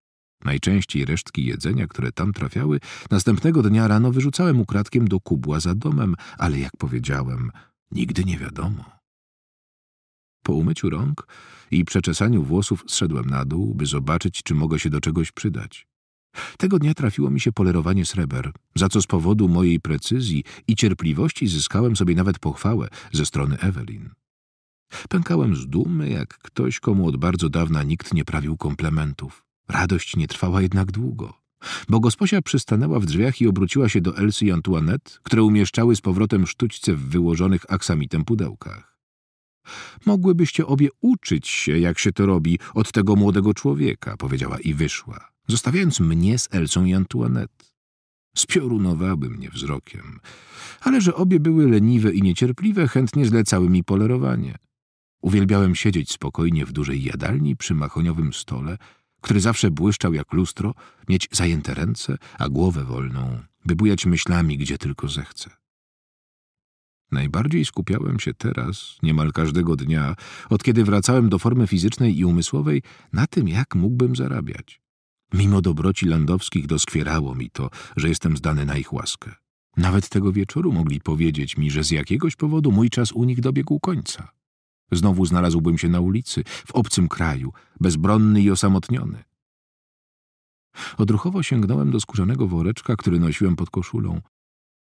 Najczęściej resztki jedzenia, które tam trafiały, następnego dnia rano wyrzucałem ukradkiem do kubła za domem, ale jak powiedziałem, nigdy nie wiadomo. Po umyciu rąk i przeczesaniu włosów zszedłem na dół, by zobaczyć, czy mogę się do czegoś przydać. Tego dnia trafiło mi się polerowanie sreber, za co z powodu mojej precyzji i cierpliwości zyskałem sobie nawet pochwałę ze strony Ewelin. Pękałem z dumy, jak ktoś, komu od bardzo dawna nikt nie prawił komplementów. Radość nie trwała jednak długo, bo gosposia przystanęła w drzwiach i obróciła się do Elsy i Antoinette, które umieszczały z powrotem sztućce w wyłożonych aksamitem pudełkach. Mogłybyście obie uczyć się, jak się to robi, od tego młodego człowieka, powiedziała i wyszła, zostawiając mnie z Elsą i Antoinette. Spiorunowały mnie wzrokiem, ale że obie były leniwe i niecierpliwe, chętnie zlecały mi polerowanie. Uwielbiałem siedzieć spokojnie w dużej jadalni przy machoniowym stole, który zawsze błyszczał jak lustro, mieć zajęte ręce, a głowę wolną, by bujać myślami, gdzie tylko zechce. Najbardziej skupiałem się teraz, niemal każdego dnia, od kiedy wracałem do formy fizycznej i umysłowej, na tym, jak mógłbym zarabiać. Mimo dobroci landowskich doskwierało mi to, że jestem zdany na ich łaskę. Nawet tego wieczoru mogli powiedzieć mi, że z jakiegoś powodu mój czas u nich dobiegł końca. Znowu znalazłbym się na ulicy, w obcym kraju, bezbronny i osamotniony. Odruchowo sięgnąłem do skórzanego woreczka, który nosiłem pod koszulą.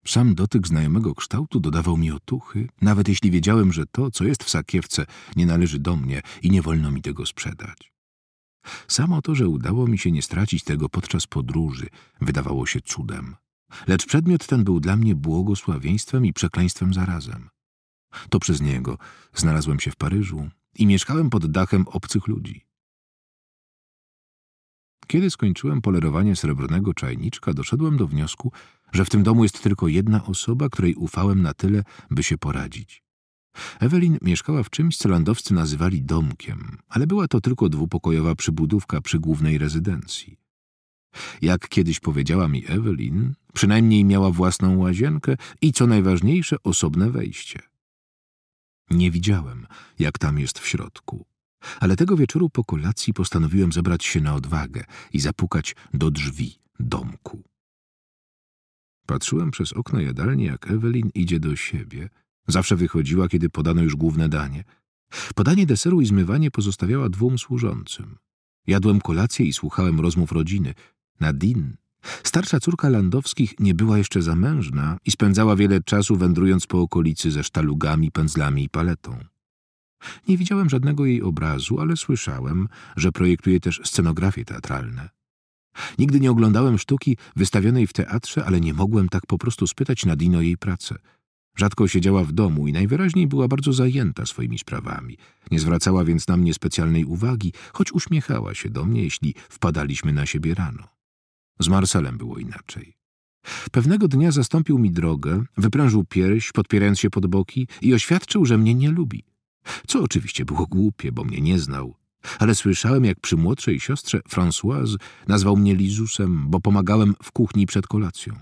Sam dotyk znajomego kształtu dodawał mi otuchy, nawet jeśli wiedziałem, że to, co jest w sakiewce, nie należy do mnie i nie wolno mi tego sprzedać. Samo to, że udało mi się nie stracić tego podczas podróży, wydawało się cudem. Lecz przedmiot ten był dla mnie błogosławieństwem i przekleństwem zarazem. To przez niego znalazłem się w Paryżu i mieszkałem pod dachem obcych ludzi. Kiedy skończyłem polerowanie srebrnego czajniczka, doszedłem do wniosku, że w tym domu jest tylko jedna osoba, której ufałem na tyle, by się poradzić. Ewelin mieszkała w czymś, co landowcy nazywali domkiem, ale była to tylko dwupokojowa przybudówka przy głównej rezydencji. Jak kiedyś powiedziała mi Ewelin, przynajmniej miała własną łazienkę i, co najważniejsze, osobne wejście. Nie widziałem, jak tam jest w środku. Ale tego wieczoru po kolacji postanowiłem zebrać się na odwagę i zapukać do drzwi domku. Patrzyłem przez okno jadalni, jak Ewelin idzie do siebie. Zawsze wychodziła, kiedy podano już główne danie. Podanie deseru i zmywanie pozostawiała dwóm służącym. Jadłem kolację i słuchałem rozmów rodziny. Nadine Starsza córka Landowskich nie była jeszcze zamężna i spędzała wiele czasu wędrując po okolicy ze sztalugami, pędzlami i paletą. Nie widziałem żadnego jej obrazu, ale słyszałem, że projektuje też scenografie teatralne. Nigdy nie oglądałem sztuki wystawionej w teatrze, ale nie mogłem tak po prostu spytać Nadino jej pracę. Rzadko siedziała w domu i najwyraźniej była bardzo zajęta swoimi sprawami. Nie zwracała więc na mnie specjalnej uwagi, choć uśmiechała się do mnie, jeśli wpadaliśmy na siebie rano. Z Marcelem było inaczej. Pewnego dnia zastąpił mi drogę, wyprężył pierś, podpierając się pod boki i oświadczył, że mnie nie lubi. Co oczywiście było głupie, bo mnie nie znał. Ale słyszałem, jak przy młodszej siostrze Françoise nazwał mnie Lizusem, bo pomagałem w kuchni przed kolacją.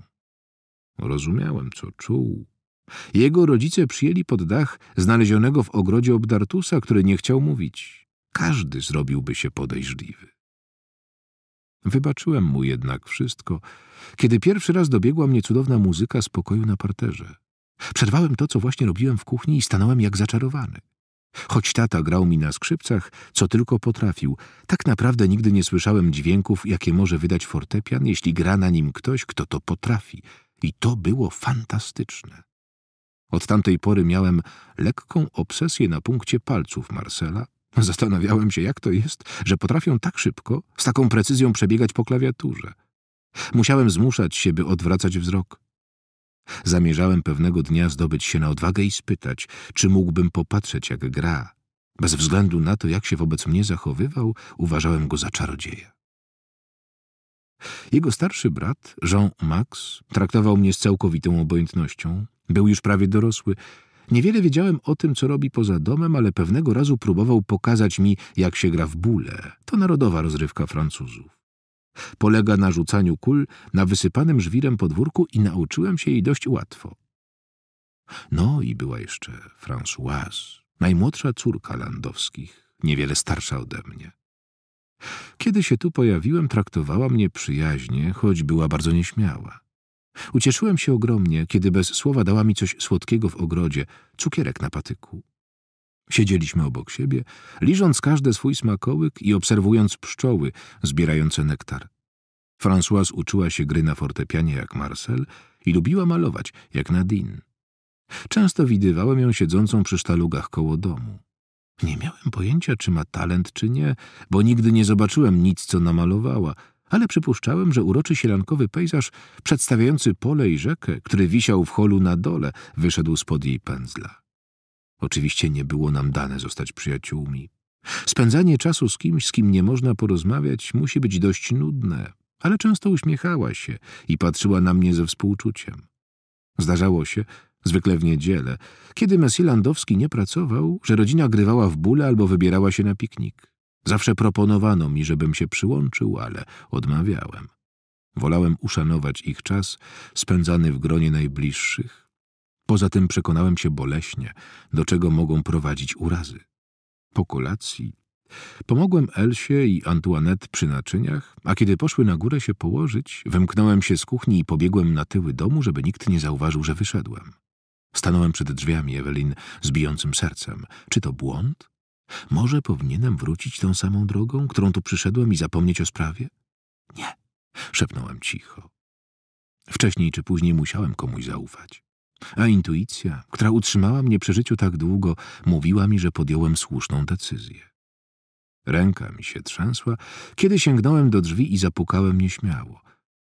Rozumiałem, co czuł. Jego rodzice przyjęli pod dach znalezionego w ogrodzie obdartusa, który nie chciał mówić. Każdy zrobiłby się podejrzliwy. Wybaczyłem mu jednak wszystko, kiedy pierwszy raz dobiegła mnie cudowna muzyka z pokoju na parterze. Przerwałem to, co właśnie robiłem w kuchni i stanąłem jak zaczarowany. Choć tata grał mi na skrzypcach, co tylko potrafił, tak naprawdę nigdy nie słyszałem dźwięków, jakie może wydać fortepian, jeśli gra na nim ktoś, kto to potrafi. I to było fantastyczne. Od tamtej pory miałem lekką obsesję na punkcie palców Marcela, Zastanawiałem się, jak to jest, że potrafią tak szybko, z taką precyzją przebiegać po klawiaturze. Musiałem zmuszać się, by odwracać wzrok. Zamierzałem pewnego dnia zdobyć się na odwagę i spytać, czy mógłbym popatrzeć, jak gra. Bez względu na to, jak się wobec mnie zachowywał, uważałem go za czarodzieja. Jego starszy brat, Jean Max, traktował mnie z całkowitą obojętnością. Był już prawie dorosły, Niewiele wiedziałem o tym, co robi poza domem, ale pewnego razu próbował pokazać mi, jak się gra w bóle. To narodowa rozrywka Francuzów. Polega na rzucaniu kul na wysypanym żwirem podwórku i nauczyłem się jej dość łatwo. No i była jeszcze Françoise, najmłodsza córka Landowskich, niewiele starsza ode mnie. Kiedy się tu pojawiłem, traktowała mnie przyjaźnie, choć była bardzo nieśmiała. Ucieszyłem się ogromnie, kiedy bez słowa dała mi coś słodkiego w ogrodzie, cukierek na patyku. Siedzieliśmy obok siebie, liżąc każdy swój smakołyk i obserwując pszczoły zbierające nektar. Françoise uczyła się gry na fortepianie jak Marcel i lubiła malować jak Nadine. Często widywałem ją siedzącą przy sztalugach koło domu. Nie miałem pojęcia, czy ma talent, czy nie, bo nigdy nie zobaczyłem nic, co namalowała – ale przypuszczałem, że uroczy sielankowy pejzaż przedstawiający pole i rzekę, który wisiał w holu na dole, wyszedł spod jej pędzla. Oczywiście nie było nam dane zostać przyjaciółmi. Spędzanie czasu z kimś, z kim nie można porozmawiać, musi być dość nudne, ale często uśmiechała się i patrzyła na mnie ze współczuciem. Zdarzało się, zwykle w niedzielę, kiedy Messi Landowski nie pracował, że rodzina grywała w bóle albo wybierała się na piknik. Zawsze proponowano mi, żebym się przyłączył, ale odmawiałem. Wolałem uszanować ich czas spędzany w gronie najbliższych. Poza tym przekonałem się boleśnie, do czego mogą prowadzić urazy. Po kolacji pomogłem Elsie i Antoinette przy naczyniach, a kiedy poszły na górę się położyć, wymknąłem się z kuchni i pobiegłem na tyły domu, żeby nikt nie zauważył, że wyszedłem. Stanąłem przed drzwiami Ewelin z bijącym sercem. Czy to błąd? Może powinienem wrócić tą samą drogą, którą tu przyszedłem i zapomnieć o sprawie? Nie, szepnąłem cicho. Wcześniej czy później musiałem komuś zaufać. A intuicja, która utrzymała mnie przy życiu tak długo, mówiła mi, że podjąłem słuszną decyzję. Ręka mi się trzęsła, kiedy sięgnąłem do drzwi i zapukałem nieśmiało.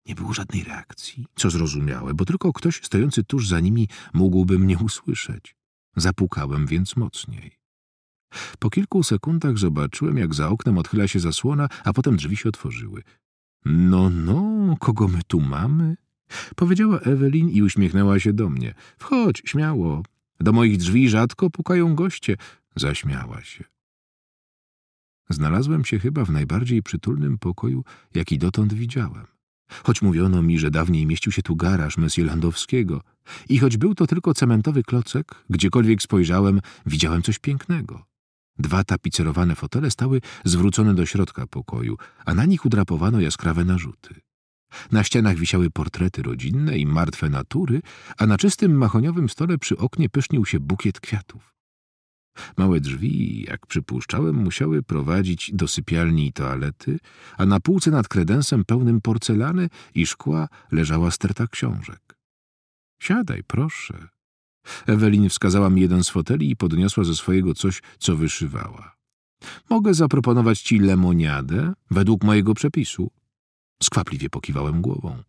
Nie było żadnej reakcji, co zrozumiałe, bo tylko ktoś stojący tuż za nimi mógłby mnie usłyszeć. Zapukałem więc mocniej. Po kilku sekundach zobaczyłem, jak za oknem odchyla się zasłona, a potem drzwi się otworzyły. No, no, kogo my tu mamy? Powiedziała Ewelin i uśmiechnęła się do mnie. Wchodź, śmiało. Do moich drzwi rzadko pukają goście. Zaśmiała się. Znalazłem się chyba w najbardziej przytulnym pokoju, jaki dotąd widziałem. Choć mówiono mi, że dawniej mieścił się tu garaż Monsieur i choć był to tylko cementowy klocek, gdziekolwiek spojrzałem, widziałem coś pięknego. Dwa tapicerowane fotele stały zwrócone do środka pokoju, a na nich udrapowano jaskrawe narzuty. Na ścianach wisiały portrety rodzinne i martwe natury, a na czystym mahoniowym stole przy oknie pysznił się bukiet kwiatów. Małe drzwi, jak przypuszczałem, musiały prowadzić do sypialni i toalety, a na półce nad kredensem pełnym porcelany i szkła leżała sterta książek. — Siadaj, proszę Ewelin wskazała mi jeden z foteli i podniosła ze swojego coś, co wyszywała. Mogę zaproponować ci lemoniadę według mojego przepisu. Skwapliwie pokiwałem głową.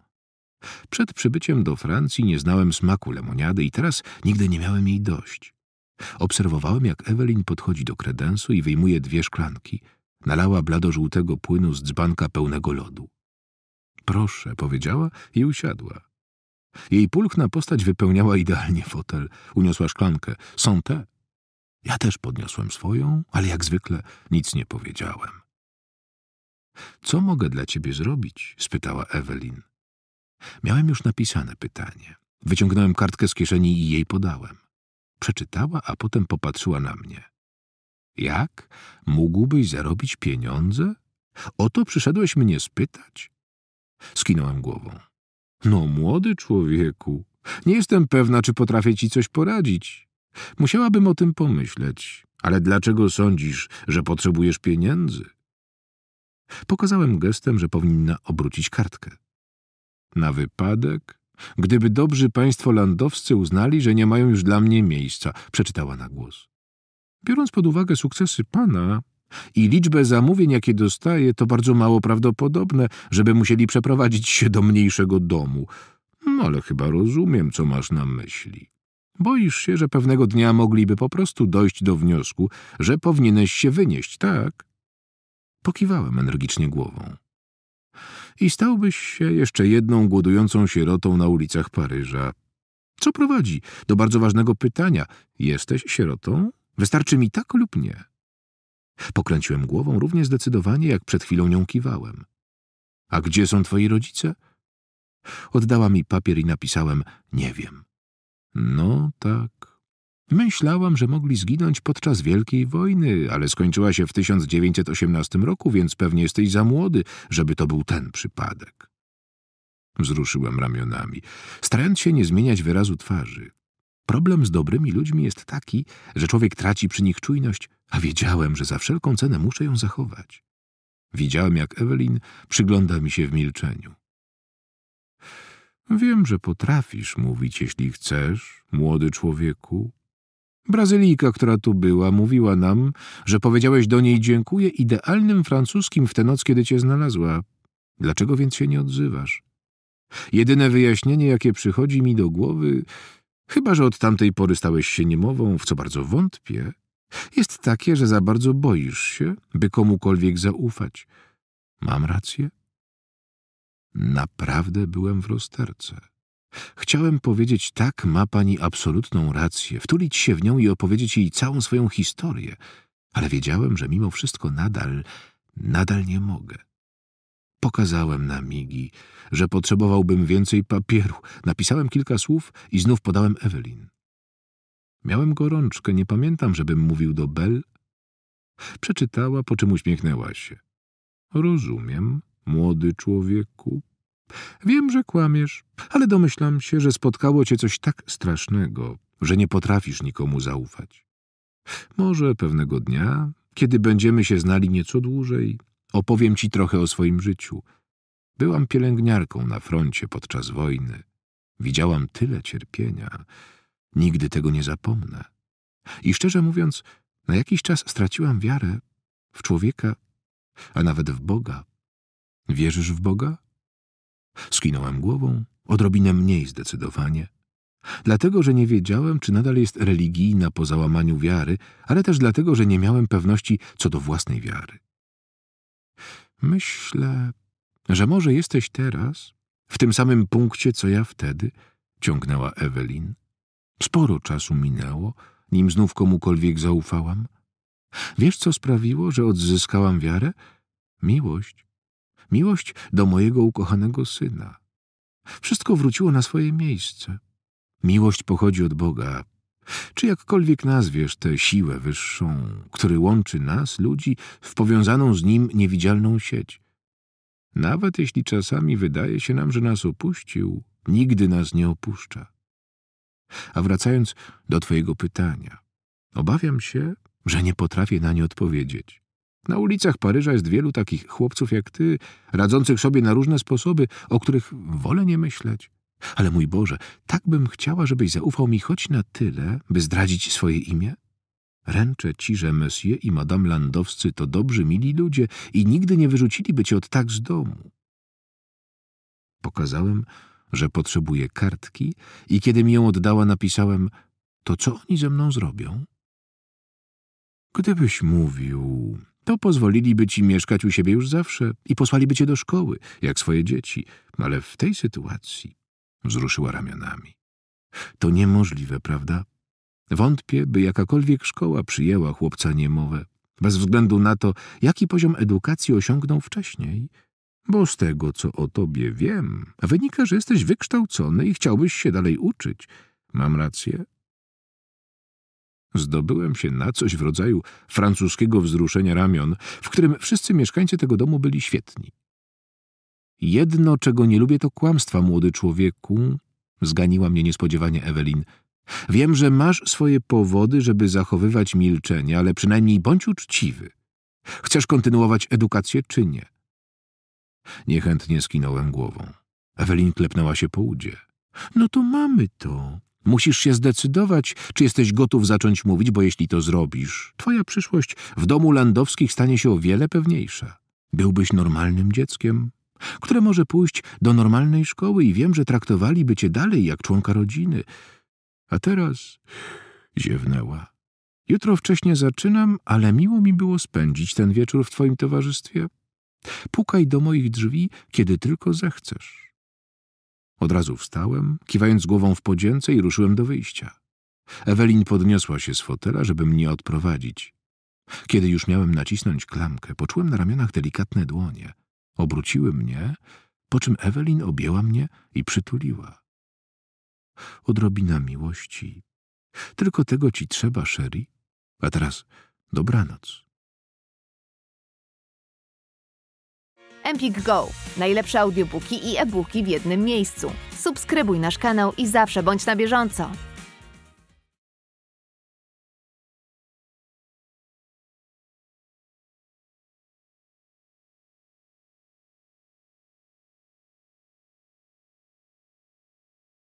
Przed przybyciem do Francji nie znałem smaku lemoniady i teraz nigdy nie miałem jej dość. Obserwowałem, jak Ewelin podchodzi do kredensu i wyjmuje dwie szklanki. Nalała bladożółtego płynu z dzbanka pełnego lodu. Proszę, powiedziała i usiadła. Jej pulchna postać wypełniała idealnie fotel. Uniosła szklankę. Są te. Ja też podniosłem swoją, ale jak zwykle nic nie powiedziałem. Co mogę dla ciebie zrobić? spytała Ewelin. Miałem już napisane pytanie. Wyciągnąłem kartkę z kieszeni i jej podałem. Przeczytała, a potem popatrzyła na mnie. Jak? Mógłbyś zarobić pieniądze? O to przyszedłeś mnie spytać? Skinąłem głową. No, młody człowieku, nie jestem pewna, czy potrafię ci coś poradzić. Musiałabym o tym pomyśleć. Ale dlaczego sądzisz, że potrzebujesz pieniędzy? Pokazałem gestem, że powinna obrócić kartkę. Na wypadek, gdyby dobrzy państwo landowscy uznali, że nie mają już dla mnie miejsca, przeczytała na głos. Biorąc pod uwagę sukcesy pana, i liczbę zamówień, jakie dostaje, to bardzo mało prawdopodobne, żeby musieli przeprowadzić się do mniejszego domu. No, ale chyba rozumiem, co masz na myśli. Boisz się, że pewnego dnia mogliby po prostu dojść do wniosku, że powinieneś się wynieść, tak? Pokiwałem energicznie głową. I stałbyś się jeszcze jedną głodującą sierotą na ulicach Paryża. Co prowadzi do bardzo ważnego pytania. Jesteś sierotą? Wystarczy mi tak lub nie? Pokręciłem głową równie zdecydowanie, jak przed chwilą nią kiwałem. A gdzie są twoi rodzice? Oddała mi papier i napisałem nie wiem. No tak. Myślałam, że mogli zginąć podczas Wielkiej Wojny, ale skończyła się w 1918 roku, więc pewnie jesteś za młody, żeby to był ten przypadek. Wzruszyłem ramionami, starając się nie zmieniać wyrazu twarzy. Problem z dobrymi ludźmi jest taki, że człowiek traci przy nich czujność a wiedziałem, że za wszelką cenę muszę ją zachować. Widziałem, jak Ewelin przygląda mi się w milczeniu. Wiem, że potrafisz mówić, jeśli chcesz, młody człowieku. Brazylijka, która tu była, mówiła nam, że powiedziałeś do niej dziękuję idealnym francuskim w tę noc, kiedy cię znalazła. Dlaczego więc się nie odzywasz? Jedyne wyjaśnienie, jakie przychodzi mi do głowy, chyba że od tamtej pory stałeś się niemową, w co bardzo wątpię, jest takie, że za bardzo boisz się, by komukolwiek zaufać. Mam rację? Naprawdę byłem w rozterce. Chciałem powiedzieć, tak, ma pani absolutną rację, wtulić się w nią i opowiedzieć jej całą swoją historię, ale wiedziałem, że mimo wszystko nadal, nadal nie mogę. Pokazałem na migi, że potrzebowałbym więcej papieru. Napisałem kilka słów i znów podałem Ewelin. Miałem gorączkę, nie pamiętam, żebym mówił do Bel. Przeczytała, po czym uśmiechnęła się. Rozumiem, młody człowieku. Wiem, że kłamiesz, ale domyślam się, że spotkało cię coś tak strasznego, że nie potrafisz nikomu zaufać. Może pewnego dnia, kiedy będziemy się znali nieco dłużej, opowiem ci trochę o swoim życiu. Byłam pielęgniarką na froncie podczas wojny. Widziałam tyle cierpienia, Nigdy tego nie zapomnę. I szczerze mówiąc, na jakiś czas straciłam wiarę w człowieka, a nawet w Boga. Wierzysz w Boga? Skinąłem głową, odrobinę mniej zdecydowanie. Dlatego, że nie wiedziałem, czy nadal jest religijna po załamaniu wiary, ale też dlatego, że nie miałem pewności co do własnej wiary. Myślę, że może jesteś teraz, w tym samym punkcie, co ja wtedy, ciągnęła Ewelin. Sporo czasu minęło, nim znów komukolwiek zaufałam. Wiesz, co sprawiło, że odzyskałam wiarę? Miłość. Miłość do mojego ukochanego syna. Wszystko wróciło na swoje miejsce. Miłość pochodzi od Boga. Czy jakkolwiek nazwiesz tę siłę wyższą, który łączy nas, ludzi, w powiązaną z nim niewidzialną sieć? Nawet jeśli czasami wydaje się nam, że nas opuścił, nigdy nas nie opuszcza. A wracając do Twojego pytania, obawiam się, że nie potrafię na nie odpowiedzieć. Na ulicach Paryża jest wielu takich chłopców jak ty, radzących sobie na różne sposoby, o których wolę nie myśleć. Ale mój Boże, tak bym chciała, żebyś zaufał mi choć na tyle, by zdradzić swoje imię? Ręczę ci, że monsieur i madame Landowscy to dobrzy, mili ludzie i nigdy nie wyrzuciliby cię od tak z domu. Pokazałem że potrzebuje kartki i kiedy mi ją oddała, napisałem — to co oni ze mną zrobią? Gdybyś mówił, to pozwoliliby ci mieszkać u siebie już zawsze i posłaliby cię do szkoły, jak swoje dzieci, ale w tej sytuacji — wzruszyła ramionami. To niemożliwe, prawda? Wątpię, by jakakolwiek szkoła przyjęła chłopca niemowę, bez względu na to, jaki poziom edukacji osiągnął wcześniej — bo z tego, co o tobie wiem, wynika, że jesteś wykształcony i chciałbyś się dalej uczyć. Mam rację? Zdobyłem się na coś w rodzaju francuskiego wzruszenia ramion, w którym wszyscy mieszkańcy tego domu byli świetni. Jedno, czego nie lubię, to kłamstwa, młody człowieku, zganiła mnie niespodziewanie Ewelin. Wiem, że masz swoje powody, żeby zachowywać milczenie, ale przynajmniej bądź uczciwy. Chcesz kontynuować edukację czy nie? Niechętnie skinąłem głową. Ewelin klepnęła się po udzie. No to mamy to. Musisz się zdecydować, czy jesteś gotów zacząć mówić, bo jeśli to zrobisz, twoja przyszłość w domu landowskich stanie się o wiele pewniejsza. Byłbyś normalnym dzieckiem, które może pójść do normalnej szkoły i wiem, że traktowaliby cię dalej jak członka rodziny. A teraz... ziewnęła. Jutro wcześnie zaczynam, ale miło mi było spędzić ten wieczór w twoim towarzystwie. Pukaj do moich drzwi, kiedy tylko zechcesz. Od razu wstałem, kiwając głową w podzięce i ruszyłem do wyjścia. Ewelin podniosła się z fotela, żeby mnie odprowadzić. Kiedy już miałem nacisnąć klamkę, poczułem na ramionach delikatne dłonie. Obróciły mnie, po czym Ewelin objęła mnie i przytuliła. Odrobina miłości. Tylko tego ci trzeba, Sherry. A teraz dobranoc. Empik Go. Najlepsze audiobooki i e-booki w jednym miejscu. Subskrybuj nasz kanał i zawsze bądź na bieżąco.